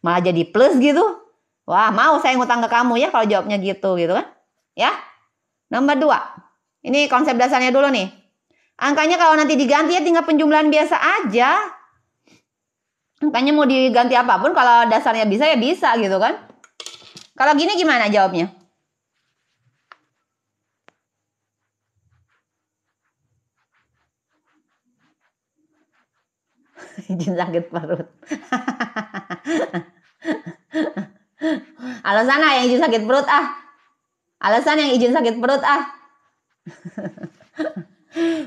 Malah jadi plus gitu. Wah mau saya ngutang ke kamu ya kalau jawabnya gitu gitu kan. Ya. Nomor 2. Ini konsep dasarnya dulu nih. Angkanya kalau nanti diganti ya tinggal penjumlahan biasa aja. Angkanya mau diganti apapun kalau dasarnya bisa ya bisa gitu kan. Kalau gini gimana jawabnya? izin sakit perut. Alasan ah yang izin sakit perut ah. Alasan yang izin sakit perut ah.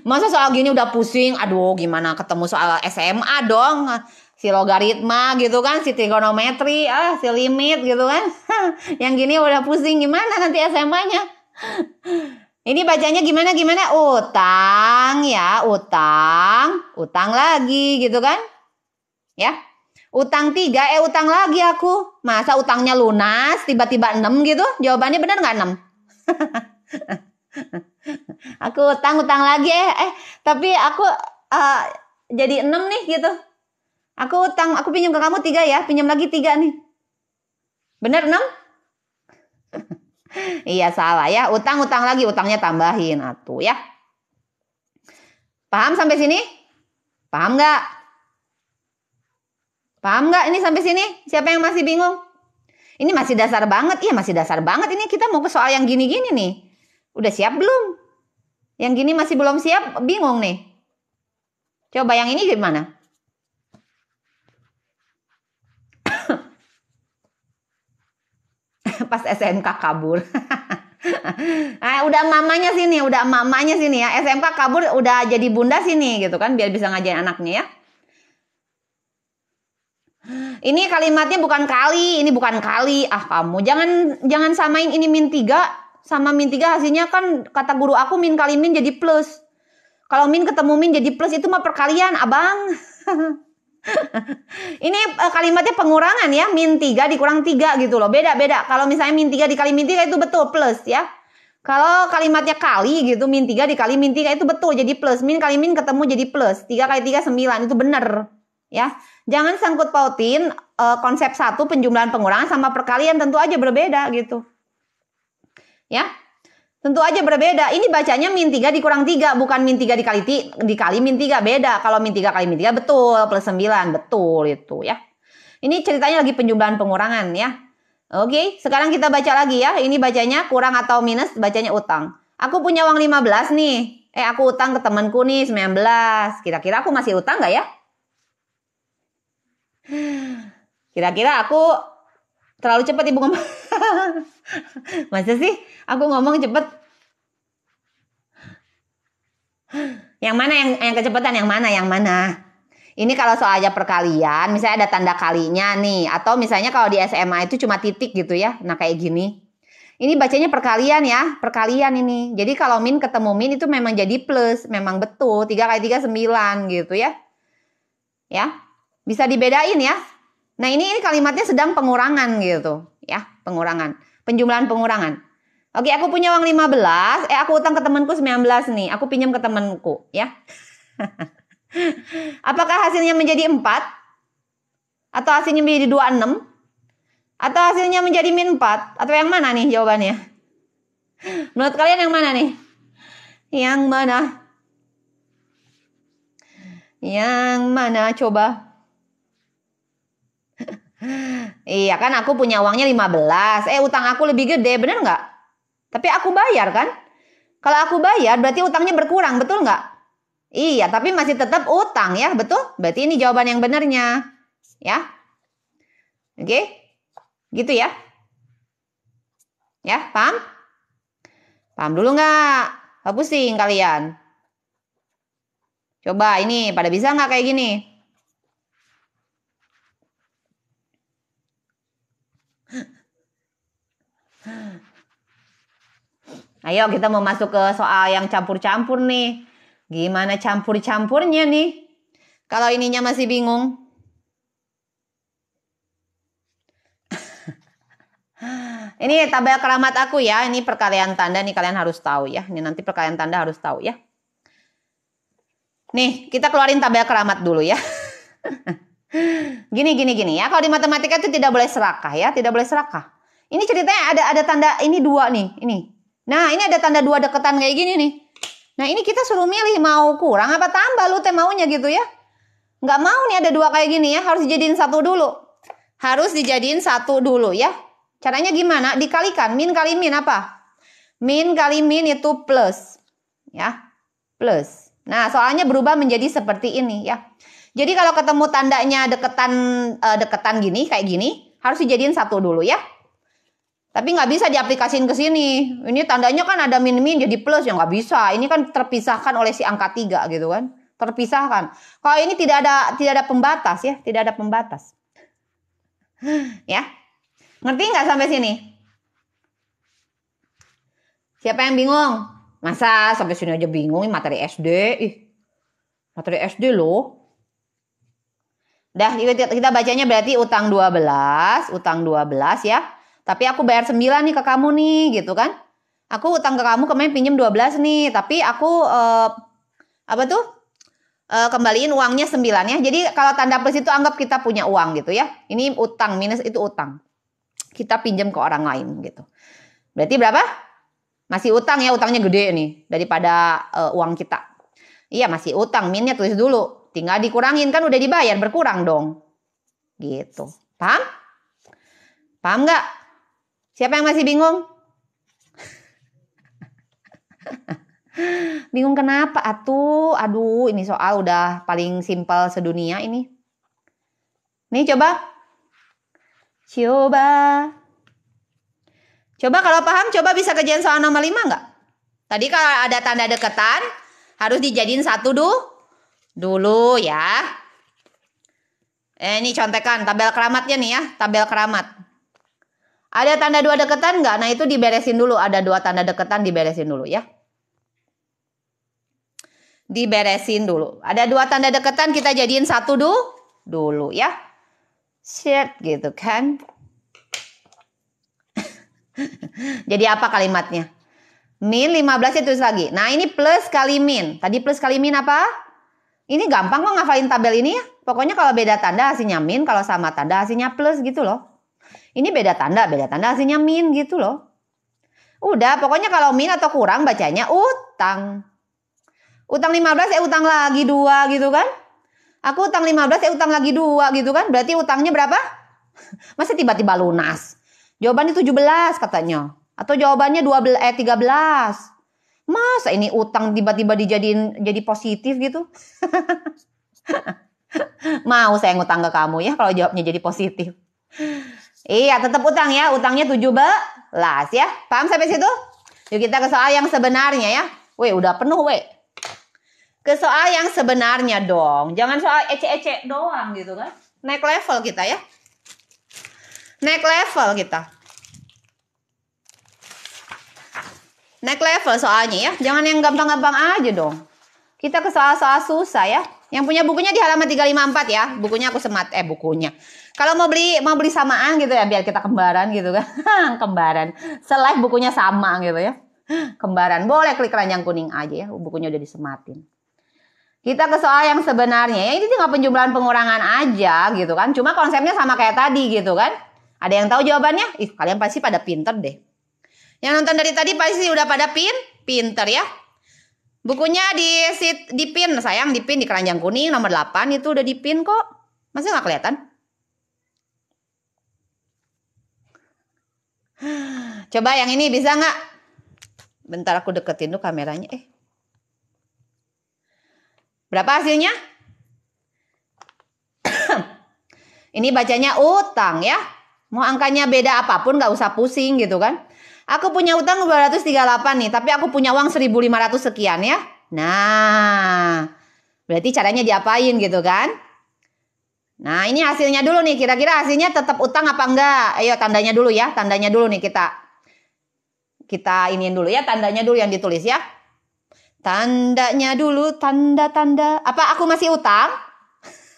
Masa soal gini udah pusing, aduh gimana ketemu soal SMA dong, si logaritma gitu kan, si trigonometri, ah si limit gitu kan. (laughs) yang gini udah pusing gimana nanti SMA-nya? Ini bacanya gimana gimana? Utang ya, utang, utang lagi gitu kan? Ya. Utang tiga, eh utang lagi aku. Masa utangnya lunas, tiba-tiba enam gitu? Jawabannya benar nggak enam? (laughs) aku utang utang lagi eh, eh tapi aku uh, jadi enam nih gitu. Aku utang, aku pinjam ke kamu tiga ya, pinjam lagi tiga nih. Benar enam? iya salah ya. Utang-utang lagi, utangnya tambahin atuh nah, ya. Paham sampai sini? Paham nggak? Paham nggak ini sampai sini? Siapa yang masih bingung? Ini masih dasar banget, iya masih dasar banget. Ini kita mau ke soal yang gini-gini nih. Udah siap belum? Yang gini masih belum siap, bingung nih. Coba yang ini gimana? (laughs) pas SMK kabur. nah, (laughs) udah mamanya sini, udah mamanya sini ya. SMK kabur udah jadi bunda sini gitu kan biar bisa ngajarin anaknya ya. Ini kalimatnya bukan kali, ini bukan kali. Ah kamu jangan jangan samain ini min 3 sama min 3 hasilnya kan kata guru aku min kali min jadi plus. Kalau min ketemu min jadi plus itu mah perkalian, Abang. (laughs) ini uh, kalimatnya pengurangan ya, min 3 dikurang 3 gitu loh. Beda-beda. Kalau misalnya min 3 dikali min 3 itu betul plus ya. Kalau kalimatnya kali gitu, min 3 dikali min 3 itu betul jadi plus. Min kali min ketemu jadi plus. 3 kali 3 9 itu benar. Ya. Jangan sangkut pautin uh, konsep satu penjumlahan pengurangan sama perkalian tentu aja berbeda gitu. Ya. Tentu aja berbeda. Ini bacanya min 3 dikurang 3, bukan min 3 dikali ti, dikali min 3 beda. Kalau min 3 kali min 3 betul, plus 9 betul itu ya. Ini ceritanya lagi penjumlahan pengurangan ya. Oke, sekarang kita baca lagi ya. Ini bacanya kurang atau minus, bacanya utang. Aku punya uang 15 nih. Eh, aku utang ke temanku nih 19. Kira-kira aku masih utang gak ya? Kira-kira aku terlalu cepat ibu ngomong. (laughs) Masa sih aku ngomong cepat? Yang mana yang yang kecepatan yang mana yang mana? Ini kalau soalnya perkalian, misalnya ada tanda kalinya nih, atau misalnya kalau di SMA itu cuma titik gitu ya, nah kayak gini. Ini bacanya perkalian ya, perkalian ini. Jadi kalau min ketemu min itu memang jadi plus, memang betul. 3 kali 3, 9 gitu ya. Ya, bisa dibedain ya. Nah ini, ini kalimatnya sedang pengurangan gitu ya, pengurangan. Penjumlahan pengurangan. Oke, aku punya uang 15, eh aku utang ke temanku 19 nih. Aku pinjam ke temanku, ya. (laughs) Apakah hasilnya menjadi 4? Atau hasilnya menjadi 26? Atau hasilnya menjadi min 4? Atau yang mana nih jawabannya? Menurut kalian yang mana nih? Yang mana? Yang mana coba? (laughs) iya kan aku punya uangnya 15. Eh utang aku lebih gede, bener nggak? Tapi aku bayar kan? Kalau aku bayar berarti utangnya berkurang, betul nggak? Iya, tapi masih tetap utang ya, betul? Berarti ini jawaban yang benarnya. Ya. Oke. Okay? Gitu ya. Ya, paham? Paham dulu nggak? Apa pusing kalian. Coba ini pada bisa nggak kayak gini? Hmm. Ayo kita mau masuk ke soal yang campur-campur nih. Gimana campur-campurnya nih? Kalau ininya masih bingung. (laughs) ini tabel keramat aku ya. Ini perkalian tanda nih kalian harus tahu ya. Ini nanti perkalian tanda harus tahu ya. Nih, kita keluarin tabel keramat dulu ya. (laughs) gini gini gini ya. Kalau di matematika itu tidak boleh serakah ya, tidak boleh serakah. Ini ceritanya ada ada tanda ini dua nih, ini Nah, ini ada tanda dua deketan kayak gini nih. Nah, ini kita suruh milih mau kurang apa tambah lu teh maunya gitu ya. Nggak mau nih ada dua kayak gini ya, harus dijadiin satu dulu. Harus dijadiin satu dulu ya. Caranya gimana? Dikalikan min kali min apa? Min kali min itu plus. Ya. Plus. Nah, soalnya berubah menjadi seperti ini ya. Jadi kalau ketemu tandanya deketan eh, deketan gini kayak gini, harus dijadiin satu dulu ya. Tapi nggak bisa diaplikasiin ke sini. Ini tandanya kan ada min min jadi plus ya nggak bisa. Ini kan terpisahkan oleh si angka 3 gitu kan. Terpisahkan. Kalau ini tidak ada tidak ada pembatas ya, tidak ada pembatas. (sighs) ya. Ngerti nggak sampai sini? Siapa yang bingung? Masa sampai sini aja bingung ini materi SD? Ih. Materi SD loh. Dah kita bacanya berarti utang 12, utang 12 ya. Tapi aku bayar 9 nih ke kamu nih gitu kan. Aku utang ke kamu kemarin pinjem 12 nih, tapi aku uh, apa tuh? Uh, kembaliin uangnya 9 ya. Jadi kalau tanda plus itu anggap kita punya uang gitu ya. Ini utang minus itu utang. Kita pinjam ke orang lain gitu. Berarti berapa? Masih utang ya, utangnya gede nih daripada uh, uang kita. Iya, masih utang, minnya tulis dulu. Tinggal dikurangin kan udah dibayar, berkurang dong. Gitu. Paham? Paham nggak? Siapa yang masih bingung? bingung kenapa? Atuh, aduh, ini soal udah paling simpel sedunia ini. Nih coba. Coba. Coba kalau paham, coba bisa kerjain soal nomor 5 nggak? Tadi kalau ada tanda deketan, harus dijadiin satu dulu. Dulu ya. Eh, ini contekan tabel keramatnya nih ya, tabel keramat. Ada tanda dua deketan nggak? Nah itu diberesin dulu. Ada dua tanda deketan diberesin dulu ya. Diberesin dulu. Ada dua tanda deketan kita jadiin satu dulu, dulu ya. Shit gitu kan. (laughs) Jadi apa kalimatnya? Min 15 itu lagi. Nah ini plus kali min. Tadi plus kali min apa? Ini gampang kok ngafalin tabel ini ya. Pokoknya kalau beda tanda hasilnya min, kalau sama tanda hasilnya plus gitu loh. Ini beda tanda, beda tanda hasilnya min gitu loh. Udah, pokoknya kalau min atau kurang bacanya utang. Utang 15 saya eh utang lagi dua gitu kan. Aku utang 15 saya eh utang lagi dua gitu kan. Berarti utangnya berapa? (laughs) Masa tiba-tiba lunas? Jawabannya 17 katanya. Atau jawabannya 12 eh 13. Masa ini utang tiba-tiba dijadiin jadi positif gitu? (laughs) Mau saya ngutang ke kamu ya kalau jawabnya jadi positif. Iya, tetap utang ya. Utangnya 17 ya. Paham sampai situ? Yuk kita ke soal yang sebenarnya ya. Weh, udah penuh weh. Ke soal yang sebenarnya dong. Jangan soal ece-ece doang gitu kan. Naik level kita ya. Naik level kita. Naik level soalnya ya. Jangan yang gampang-gampang aja dong. Kita ke soal-soal susah ya. Yang punya bukunya di halaman 354 ya. Bukunya aku semat eh bukunya kalau mau beli mau beli samaan gitu ya biar kita kembaran gitu kan (laughs) kembaran selain bukunya sama gitu ya kembaran boleh klik ranjang kuning aja ya bukunya udah disematin kita ke soal yang sebenarnya ya ini tinggal penjumlahan pengurangan aja gitu kan cuma konsepnya sama kayak tadi gitu kan ada yang tahu jawabannya ih kalian pasti pada pinter deh yang nonton dari tadi pasti udah pada pin pinter ya bukunya di di pin sayang di pin di keranjang kuning nomor 8 itu udah di pin kok masih nggak kelihatan (sighs) Coba yang ini bisa nggak? Bentar aku deketin tuh kameranya. Eh. Berapa hasilnya? (coughs) ini bacanya utang ya. Mau angkanya beda apapun nggak usah pusing gitu kan. Aku punya utang 238 nih, tapi aku punya uang 1500 sekian ya. Nah, berarti caranya diapain gitu kan? Nah, ini hasilnya dulu nih. Kira-kira hasilnya tetap utang apa enggak? Ayo tandanya dulu ya, tandanya dulu nih kita. Kita iniin dulu ya, tandanya dulu yang ditulis ya. Tandanya dulu, tanda-tanda. Apa aku masih utang?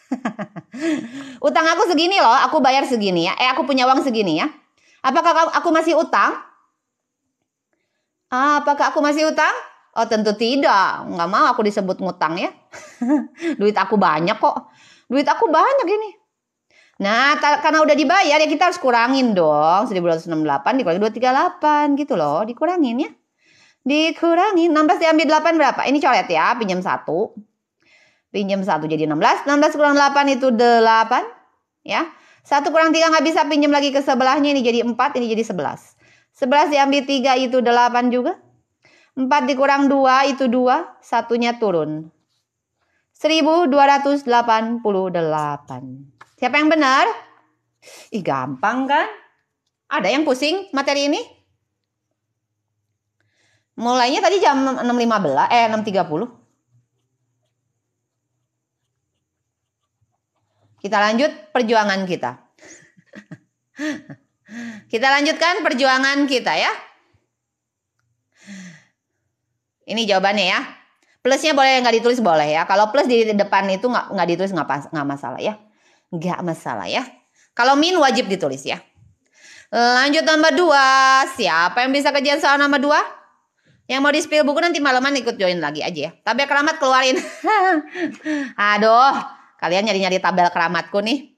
(laughs) utang aku segini loh, aku bayar segini ya. Eh, aku punya uang segini ya. Apakah aku masih utang? Apakah aku masih utang? Oh tentu tidak, nggak mau aku disebut ngutang ya. (laughs) Duit aku banyak kok. Duit aku banyak ini. Nah, karena udah dibayar ya kita harus kurangin dong. 1268 dikurangi 238 gitu loh, dikurangin ya. Dikurangin 16 diambil 8 berapa? Ini coret ya, pinjam 1. Pinjam 1 jadi 16, 16 kurang 8 itu 8 ya. 1 kurang 3 nggak bisa pinjam lagi ke sebelahnya ini jadi 4, ini jadi 11. 11 diambil 3 itu 8 juga. 4 dikurang 2 itu 2, satunya turun. 1288. Siapa yang benar? Ih, gampang kan? Ada yang pusing materi ini? Mulainya tadi jam 6.15, eh 6.30. Kita lanjut perjuangan kita. (laughs) kita lanjutkan perjuangan kita ya. Ini jawabannya ya. Plusnya boleh nggak ditulis boleh ya. Kalau plus di depan itu nggak nggak ditulis nggak nggak masalah ya. Nggak masalah ya. Kalau min wajib ditulis ya. Lanjut nomor dua. Siapa yang bisa kerjaan soal nomor dua? Yang mau di spill buku nanti malaman ikut join lagi aja ya. Tabel keramat keluarin. (laughs) Aduh, kalian nyari-nyari tabel keramatku nih.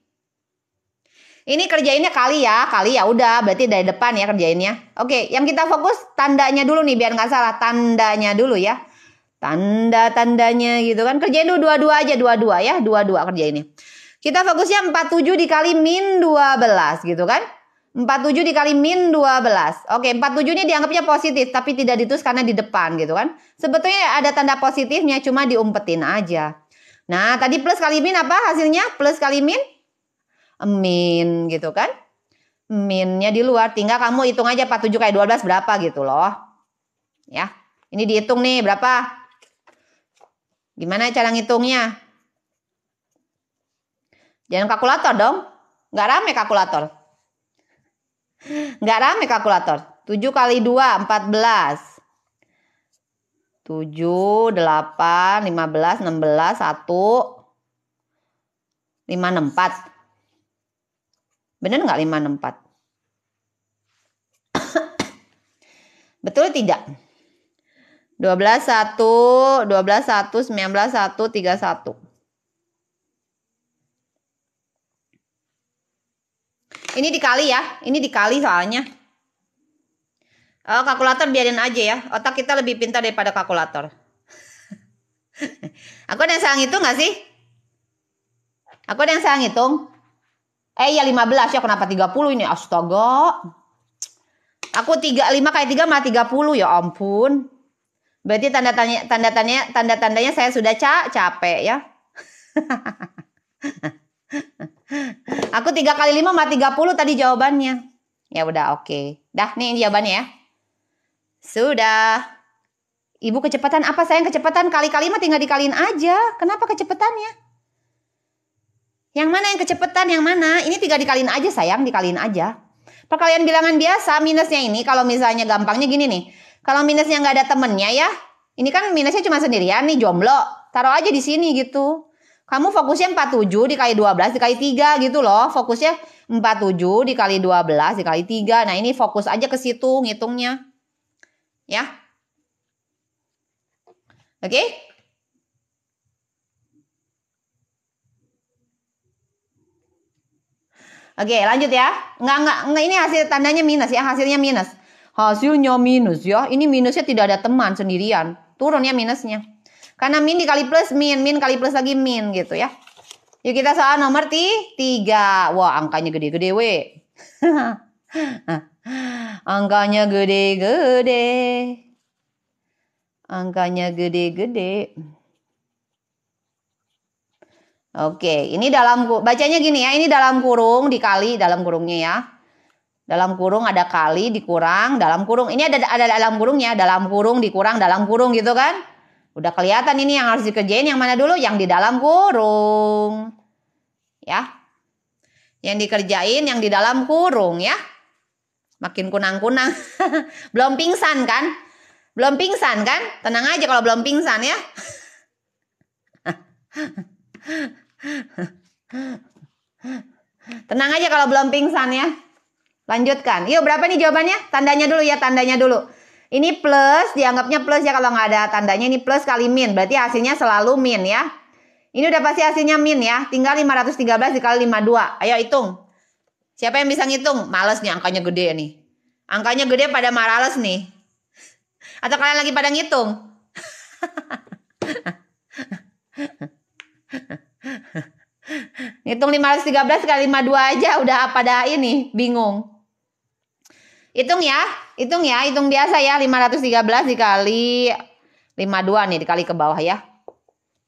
Ini kerjainnya kali ya, kali ya udah berarti dari depan ya kerjainnya. Oke, yang kita fokus tandanya dulu nih biar nggak salah. Tandanya dulu ya tanda-tandanya gitu kan. Kerjain dulu dua-dua aja, dua-dua ya, dua-dua kerja ini. Kita fokusnya 47 dikali min 12 gitu kan. 47 dikali min 12. Oke, 47 ini dianggapnya positif tapi tidak ditulis karena di depan gitu kan. Sebetulnya ada tanda positifnya cuma diumpetin aja. Nah, tadi plus kali min apa hasilnya? Plus kali min? Min gitu kan. Minnya di luar, tinggal kamu hitung aja 47 kali 12 berapa gitu loh. Ya, ini dihitung nih berapa? Gimana cara ngitungnya? Jangan kalkulator dong. Nggak rame kalkulator. Nggak rame kalkulator. 7 kali 2, 14. 7, 8, 15, 16, 1, 5, 6, 4. Bener nggak 5, 6, 4? Betul tidak? 12 1 12 1 19 1 31 Ini dikali ya, ini dikali soalnya. Oh, kalkulator biarin aja ya. Otak kita lebih pintar daripada kalkulator. (laughs) Aku ada yang salah ngitung gak sih? Aku ada yang salah ngitung? Eh ya 15 ya kenapa 30 ini astaga. Aku 35 kali 3 mah 30 ya ampun. Berarti tanda tanya tanda tanya tanda tandanya saya sudah ca capek ya. (laughs) Aku tiga kali lima mah tiga puluh tadi jawabannya. Ya udah oke. Okay. Dah nih jawabannya ya. Sudah. Ibu kecepatan apa sayang kecepatan kali-kali mah tinggal dikaliin aja. Kenapa kecepatannya? Yang mana yang kecepatan yang mana? Ini tinggal dikaliin aja sayang dikaliin aja. Perkalian bilangan biasa minusnya ini kalau misalnya gampangnya gini nih. Kalau minusnya nggak ada temennya ya, ini kan minusnya cuma sendirian nih jomblo. Taruh aja di sini gitu. Kamu fokusnya 47 dikali 12 dikali 3 gitu loh. Fokusnya 47 dikali 12 dikali 3. Nah ini fokus aja ke situ ngitungnya. Ya. Oke. Okay? Oke lanjut ya. Nggak nggak, enggak ini hasil tandanya minus ya. Hasilnya minus. Hasilnya minus ya. Ini minusnya tidak ada teman sendirian. Turun ya minusnya. Karena min dikali plus min, min kali plus lagi min gitu ya. Yuk kita soal nomor tiga. Wah angkanya gede-gede we. (laughs) angkanya gede-gede. Angkanya gede-gede. Oke, ini dalam bacanya gini ya, ini dalam kurung dikali dalam kurungnya ya dalam kurung ada kali dikurang dalam kurung ini ada ada dalam kurung ya dalam kurung dikurang dalam kurung gitu kan udah kelihatan ini yang harus dikerjain yang mana dulu yang di dalam kurung ya yang dikerjain yang di dalam kurung ya makin kunang-kunang (laughs) belum pingsan kan belum pingsan kan tenang aja kalau belum pingsan ya (laughs) tenang aja kalau belum pingsan ya Lanjutkan. Yuk, berapa nih jawabannya? Tandanya dulu ya, tandanya dulu. Ini plus, dianggapnya plus ya kalau nggak ada tandanya. Ini plus kali min, berarti hasilnya selalu min ya. Ini udah pasti hasilnya min ya. Tinggal 513 dikali 52. Ayo hitung. Siapa yang bisa ngitung? Males nih angkanya gede nih. Angkanya gede pada marales nih. Atau kalian lagi pada ngitung? (laughs) ngitung 513 kali 52 aja udah pada ini bingung. Hitung ya, hitung ya, hitung biasa ya. 513 dikali 52 nih dikali ke bawah ya.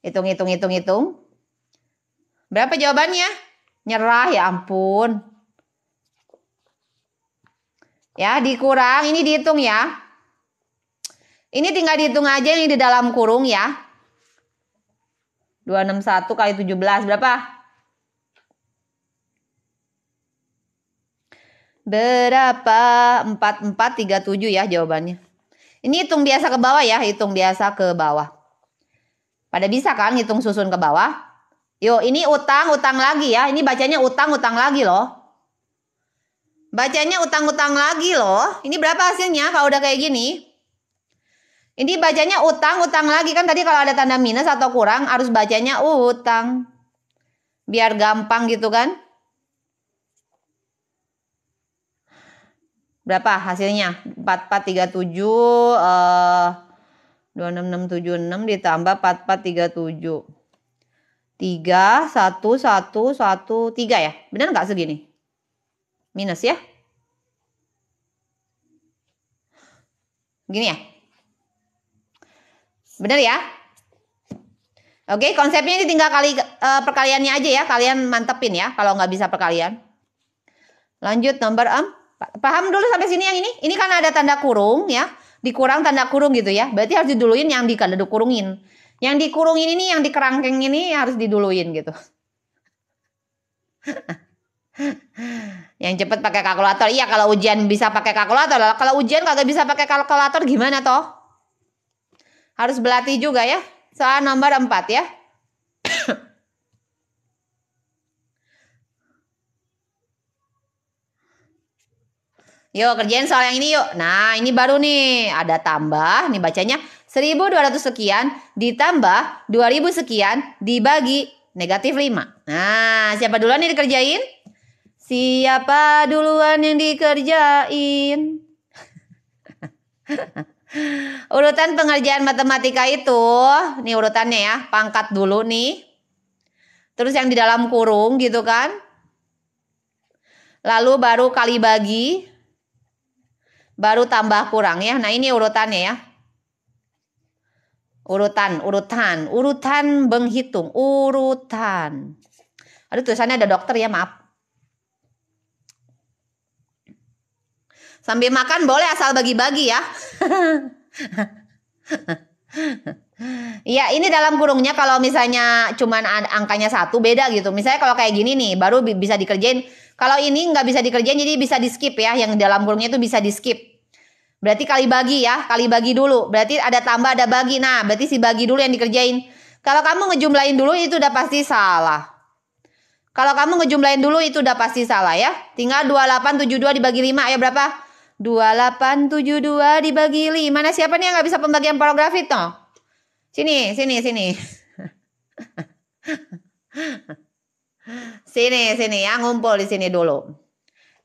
Hitung, hitung, hitung, hitung. Berapa jawabannya? Nyerah ya ampun. Ya, dikurang. Ini dihitung ya. Ini tinggal dihitung aja yang di dalam kurung ya. 261 kali 17 berapa? Berapa? 4437 ya jawabannya. Ini hitung biasa ke bawah ya, hitung biasa ke bawah. Pada bisa kan hitung susun ke bawah? Yuk, ini utang, utang lagi ya. Ini bacanya utang, utang lagi loh. Bacanya utang-utang lagi loh. Ini berapa hasilnya kalau udah kayak gini? Ini bacanya utang, utang lagi kan tadi kalau ada tanda minus atau kurang harus bacanya utang. Biar gampang gitu kan. berapa hasilnya 4437 eh 26676 ditambah 4437 3 1 1 1 3 ya benar nggak segini minus ya gini ya benar ya Oke, konsepnya ini tinggal kali e, perkaliannya aja ya. Kalian mantepin ya kalau nggak bisa perkalian. Lanjut nomor 4. Paham dulu sampai sini yang ini? Ini kan ada tanda kurung ya. Dikurang tanda kurung gitu ya. Berarti harus diduluin yang di kan, dikurungin. Yang dikurungin ini yang dikerangkeng ini ya harus diduluin gitu. (laughs) yang cepet pakai kalkulator. Iya kalau ujian bisa pakai kalkulator. Kalau ujian kagak bisa pakai kalkulator gimana toh? Harus berlatih juga ya. Soal nomor 4 ya. Yuk kerjain soal yang ini yuk. Nah ini baru nih ada tambah nih bacanya 1200 sekian ditambah 2000 sekian dibagi negatif 5. Nah siapa duluan yang dikerjain? Siapa duluan yang dikerjain? (laughs) Urutan pengerjaan matematika itu, nih urutannya ya, pangkat dulu nih. Terus yang di dalam kurung gitu kan. Lalu baru kali bagi, baru tambah kurang ya. Nah, ini urutannya ya. Urutan, urutan, urutan menghitung, urutan. Aduh tulisannya ada dokter ya, maaf. Sambil makan boleh asal bagi-bagi ya. (laughs) Iya, ini dalam kurungnya kalau misalnya cuman angkanya satu beda gitu. Misalnya kalau kayak gini nih, baru bisa dikerjain. Kalau ini nggak bisa dikerjain, jadi bisa di skip ya. Yang dalam kurungnya itu bisa di skip. Berarti kali bagi ya, kali bagi dulu. Berarti ada tambah, ada bagi. Nah, berarti si bagi dulu yang dikerjain. Kalau kamu ngejumlahin dulu itu udah pasti salah. Kalau kamu ngejumlahin dulu itu udah pasti salah ya. Tinggal 2872 dibagi 5, ya berapa? 2872 dibagi 5. Mana siapa nih yang nggak bisa pembagian paragraf itu? Sini, sini, sini. sini, sini ya, ngumpul di sini dulu.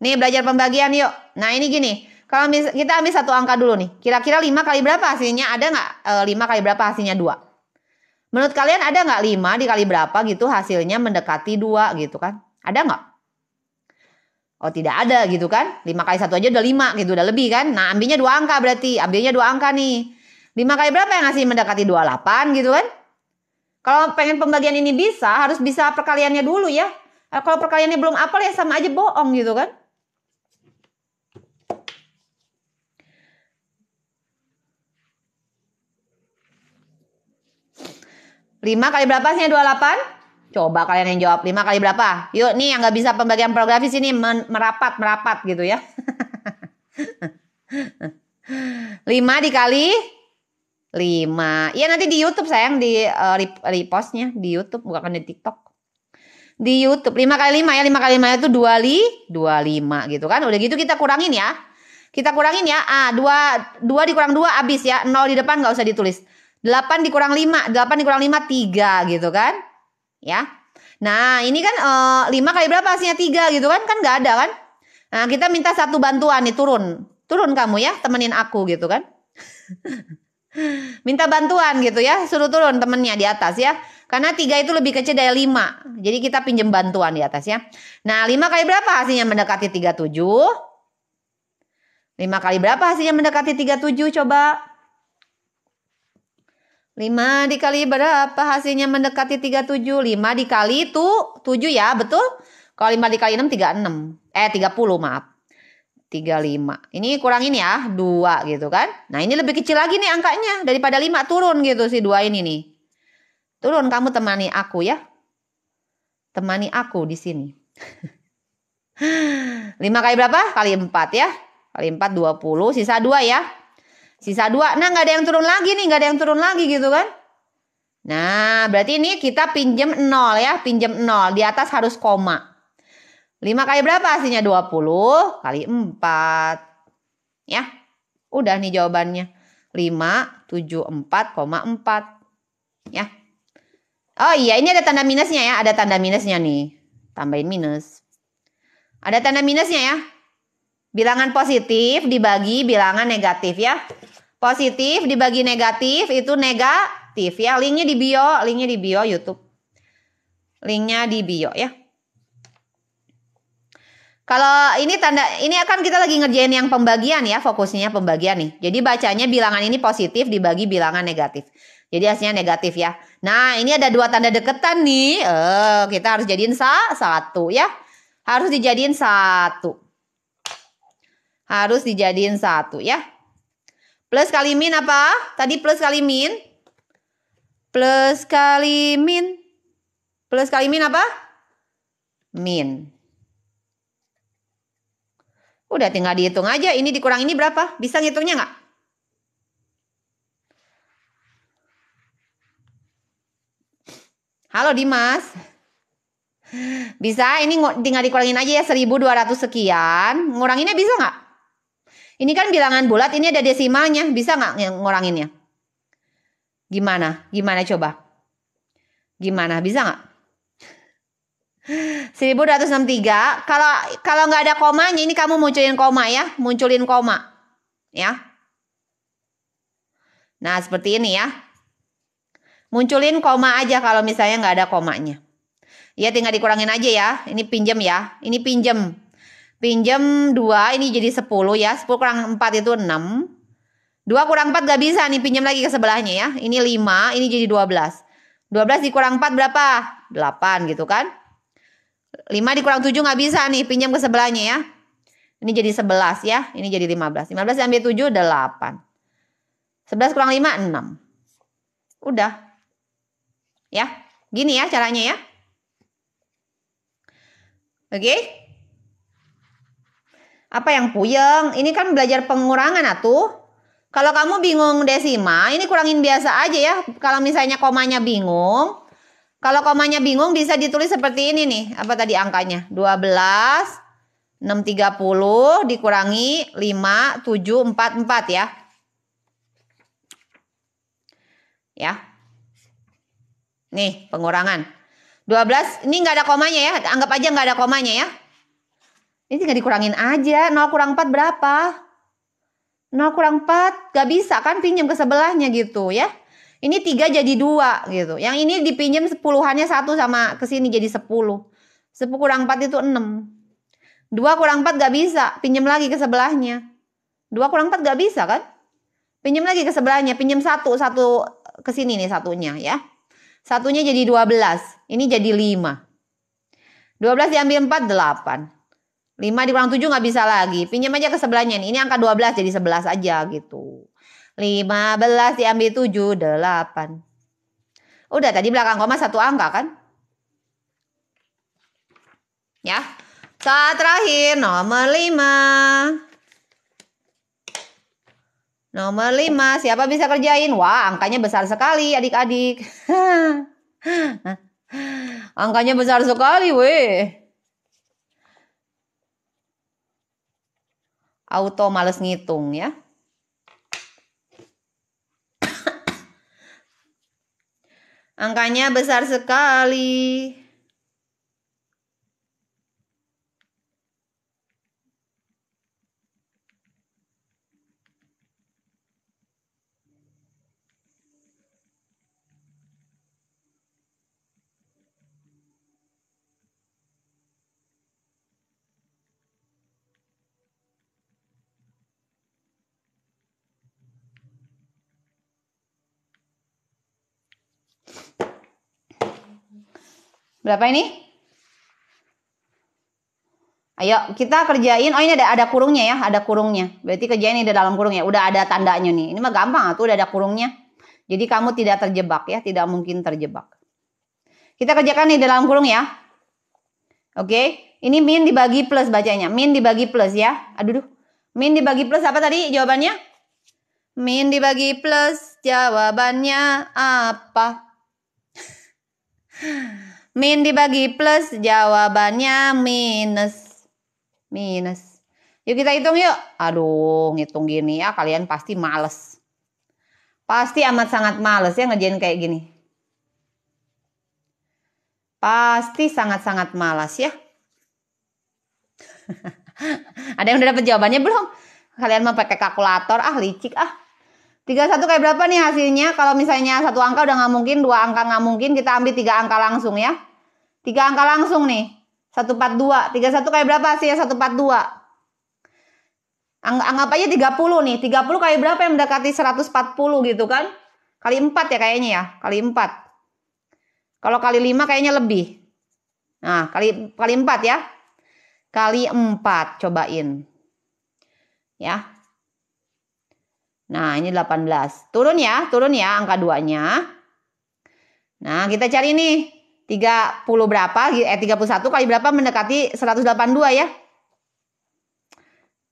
Nih belajar pembagian yuk. Nah ini gini, kalau mis kita ambil satu angka dulu nih. Kira-kira 5 kali berapa hasilnya? Ada nggak e, eh, 5 kali berapa hasilnya 2? Menurut kalian ada nggak 5 dikali berapa gitu hasilnya mendekati 2 gitu kan? Ada nggak? Oh tidak ada gitu kan? 5 kali satu aja udah 5 gitu, udah lebih kan? Nah ambilnya dua angka berarti, ambilnya dua angka nih. 5 kali berapa yang ngasih mendekati 28 gitu kan? Kalau pengen pembagian ini bisa, harus bisa perkaliannya dulu ya. Eh, kalau perkaliannya belum apel ya sama aja bohong gitu kan? Lima kali berapa sih 28? Coba kalian yang jawab lima kali berapa? Yuk nih yang gak bisa pembagian program sini merapat merapat gitu ya. (laughs) lima dikali 5. Iya nanti di YouTube sayang di uh, repostnya di YouTube bukan di TikTok. Di YouTube 5 kali 5 ya 5 kali 5 itu 2 li 25 gitu kan. Udah gitu kita kurangin ya. Kita kurangin ya. Ah 2 2 dikurang 2 habis ya. 0 di depan nggak usah ditulis. 8 dikurang 5, 8 dikurang 5 3 gitu kan. Ya. Nah, ini kan uh, eh, 5 kali berapa hasilnya 3 gitu kan? Kan nggak ada kan? Nah, kita minta satu bantuan nih turun. Turun kamu ya, temenin aku gitu kan. (laughs) Minta bantuan gitu ya, suruh turun temennya di atas ya. Karena tiga itu lebih kecil dari lima. Jadi kita pinjam bantuan di atas ya. Nah lima kali berapa hasilnya mendekati tiga tujuh? Lima kali berapa hasilnya mendekati tiga tujuh coba? Lima dikali berapa hasilnya mendekati tiga tujuh? Lima dikali itu tujuh ya betul? Kalau lima dikali enam tiga enam. Eh tiga puluh maaf. 35. Ini kurangin ya, 2 gitu kan. Nah ini lebih kecil lagi nih angkanya. Daripada 5 turun gitu si 2 ini nih. Turun kamu temani aku ya. Temani aku di sini. 5 (laughs) kali berapa? Kali 4 ya. Kali 4 20, sisa 2 ya. Sisa 2. Nah nggak ada yang turun lagi nih, nggak ada yang turun lagi gitu kan. Nah berarti ini kita pinjem 0 ya, pinjem 0. Di atas harus koma. 5 kali berapa hasilnya? 20 kali 4. Ya, udah nih jawabannya. 5, 7, 4, 4. Ya. Oh iya, ini ada tanda minusnya ya. Ada tanda minusnya nih. Tambahin minus. Ada tanda minusnya ya. Bilangan positif dibagi bilangan negatif ya. Positif dibagi negatif itu negatif ya. Linknya di bio, linknya di bio YouTube. Linknya di bio ya. Kalau ini tanda ini akan kita lagi ngerjain yang pembagian ya fokusnya pembagian nih. Jadi bacanya bilangan ini positif dibagi bilangan negatif. Jadi hasilnya negatif ya. Nah ini ada dua tanda deketan nih. Eh, kita harus jadiin sa satu ya. Harus dijadiin satu. Harus dijadiin satu ya. Plus kali min apa? Tadi plus kali min. Plus kali min. Plus kali min apa? Min. Udah tinggal dihitung aja ini dikurang ini berapa? Bisa ngitungnya nggak? Halo Dimas. Bisa ini tinggal dikurangin aja ya 1200 sekian. Nguranginnya bisa nggak? Ini kan bilangan bulat, ini ada desimalnya. Bisa nggak nguranginnya? Gimana? Gimana coba? Gimana? Bisa nggak? 1263. Kalau kalau nggak ada komanya ini kamu munculin koma ya, munculin koma. Ya. Nah, seperti ini ya. Munculin koma aja kalau misalnya nggak ada komanya. Ya tinggal dikurangin aja ya. Ini pinjam ya. Ini pinjam. Pinjam 2 ini jadi 10 ya. 10 kurang 4 itu 6. 2 kurang 4 gak bisa nih pinjam lagi ke sebelahnya ya. Ini 5, ini jadi 12. 12 dikurang 4 berapa? 8 gitu kan. 5 dikurang 7 nggak bisa nih, pinjam ke sebelahnya ya. Ini jadi 11 ya, ini jadi 15. 15 diambil 7, 8. 11 kurang 5, 6. Udah. Ya, gini ya caranya ya. Oke. Okay? Apa yang puyeng? Ini kan belajar pengurangan atuh. Kalau kamu bingung desima, ini kurangin biasa aja ya. Kalau misalnya komanya bingung, kalau komanya bingung bisa ditulis seperti ini nih. Apa tadi angkanya? 12 30, dikurangi 5 7 4 4 ya. Ya. Nih, pengurangan. 12 ini nggak ada komanya ya. Anggap aja nggak ada komanya ya. Ini tinggal dikurangin aja. 0 kurang 4 berapa? 0 kurang 4 nggak bisa kan pinjam ke sebelahnya gitu ya. Ini tiga jadi dua gitu. Yang ini dipinjam sepuluhannya satu sama ke sini jadi sepuluh. Sepuluh kurang empat itu enam. Dua kurang empat gak bisa, pinjam lagi ke sebelahnya. Dua kurang empat gak bisa kan? Pinjam lagi ke sebelahnya, pinjam satu, satu ke sini nih satunya ya. Satunya jadi dua belas, ini jadi lima. Dua belas diambil empat, delapan. Lima dikurang tujuh gak bisa lagi. Pinjam aja ke sebelahnya nih. Ini angka dua belas jadi sebelas aja gitu belas diambil tujuh delapan. Udah tadi belakang koma satu angka kan? Ya. Saat terakhir nomor 5. Nomor 5, siapa bisa kerjain? Wah, angkanya besar sekali adik-adik. (laughs) angkanya besar sekali, weh. Auto males ngitung ya. Angkanya besar sekali. Berapa ini? Ayo kita kerjain. Oh ini ada ada kurungnya ya, ada kurungnya. Berarti kerjain ini di dalam kurung ya. Udah ada tandanya nih. Ini mah gampang tuh udah ada kurungnya. Jadi kamu tidak terjebak ya, tidak mungkin terjebak. Kita kerjakan nih dalam kurung ya. Oke, ini min dibagi plus bacanya. Min dibagi plus ya. Aduh duh. Min dibagi plus apa tadi jawabannya? Min dibagi plus jawabannya apa? (laughs) Min dibagi plus jawabannya minus. Minus. Yuk kita hitung yuk. Aduh, ngitung gini ya kalian pasti males. Pasti amat sangat males ya ngerjain kayak gini. Pasti sangat-sangat malas ya. (laughs) Ada yang udah dapet jawabannya belum? Kalian mau pakai kalkulator? Ah licik ah. 31 kayak berapa nih hasilnya? Kalau misalnya satu angka udah nggak mungkin, dua angka nggak mungkin, kita ambil tiga angka langsung ya. Tiga angka langsung nih. 142. 31 kali berapa sih ya 142? Angg anggap aja 30 nih. 30 kali berapa yang mendekati 140 gitu kan? Kali 4 ya kayaknya ya. Kali 4. Kalau kali 5 kayaknya lebih. Nah, kali kali 4 ya. Kali 4 cobain. Ya. Nah, ini 18. Turun ya, turun ya angka duanya. Nah, kita cari nih 30 berapa eh 31 kali berapa mendekati 182 ya.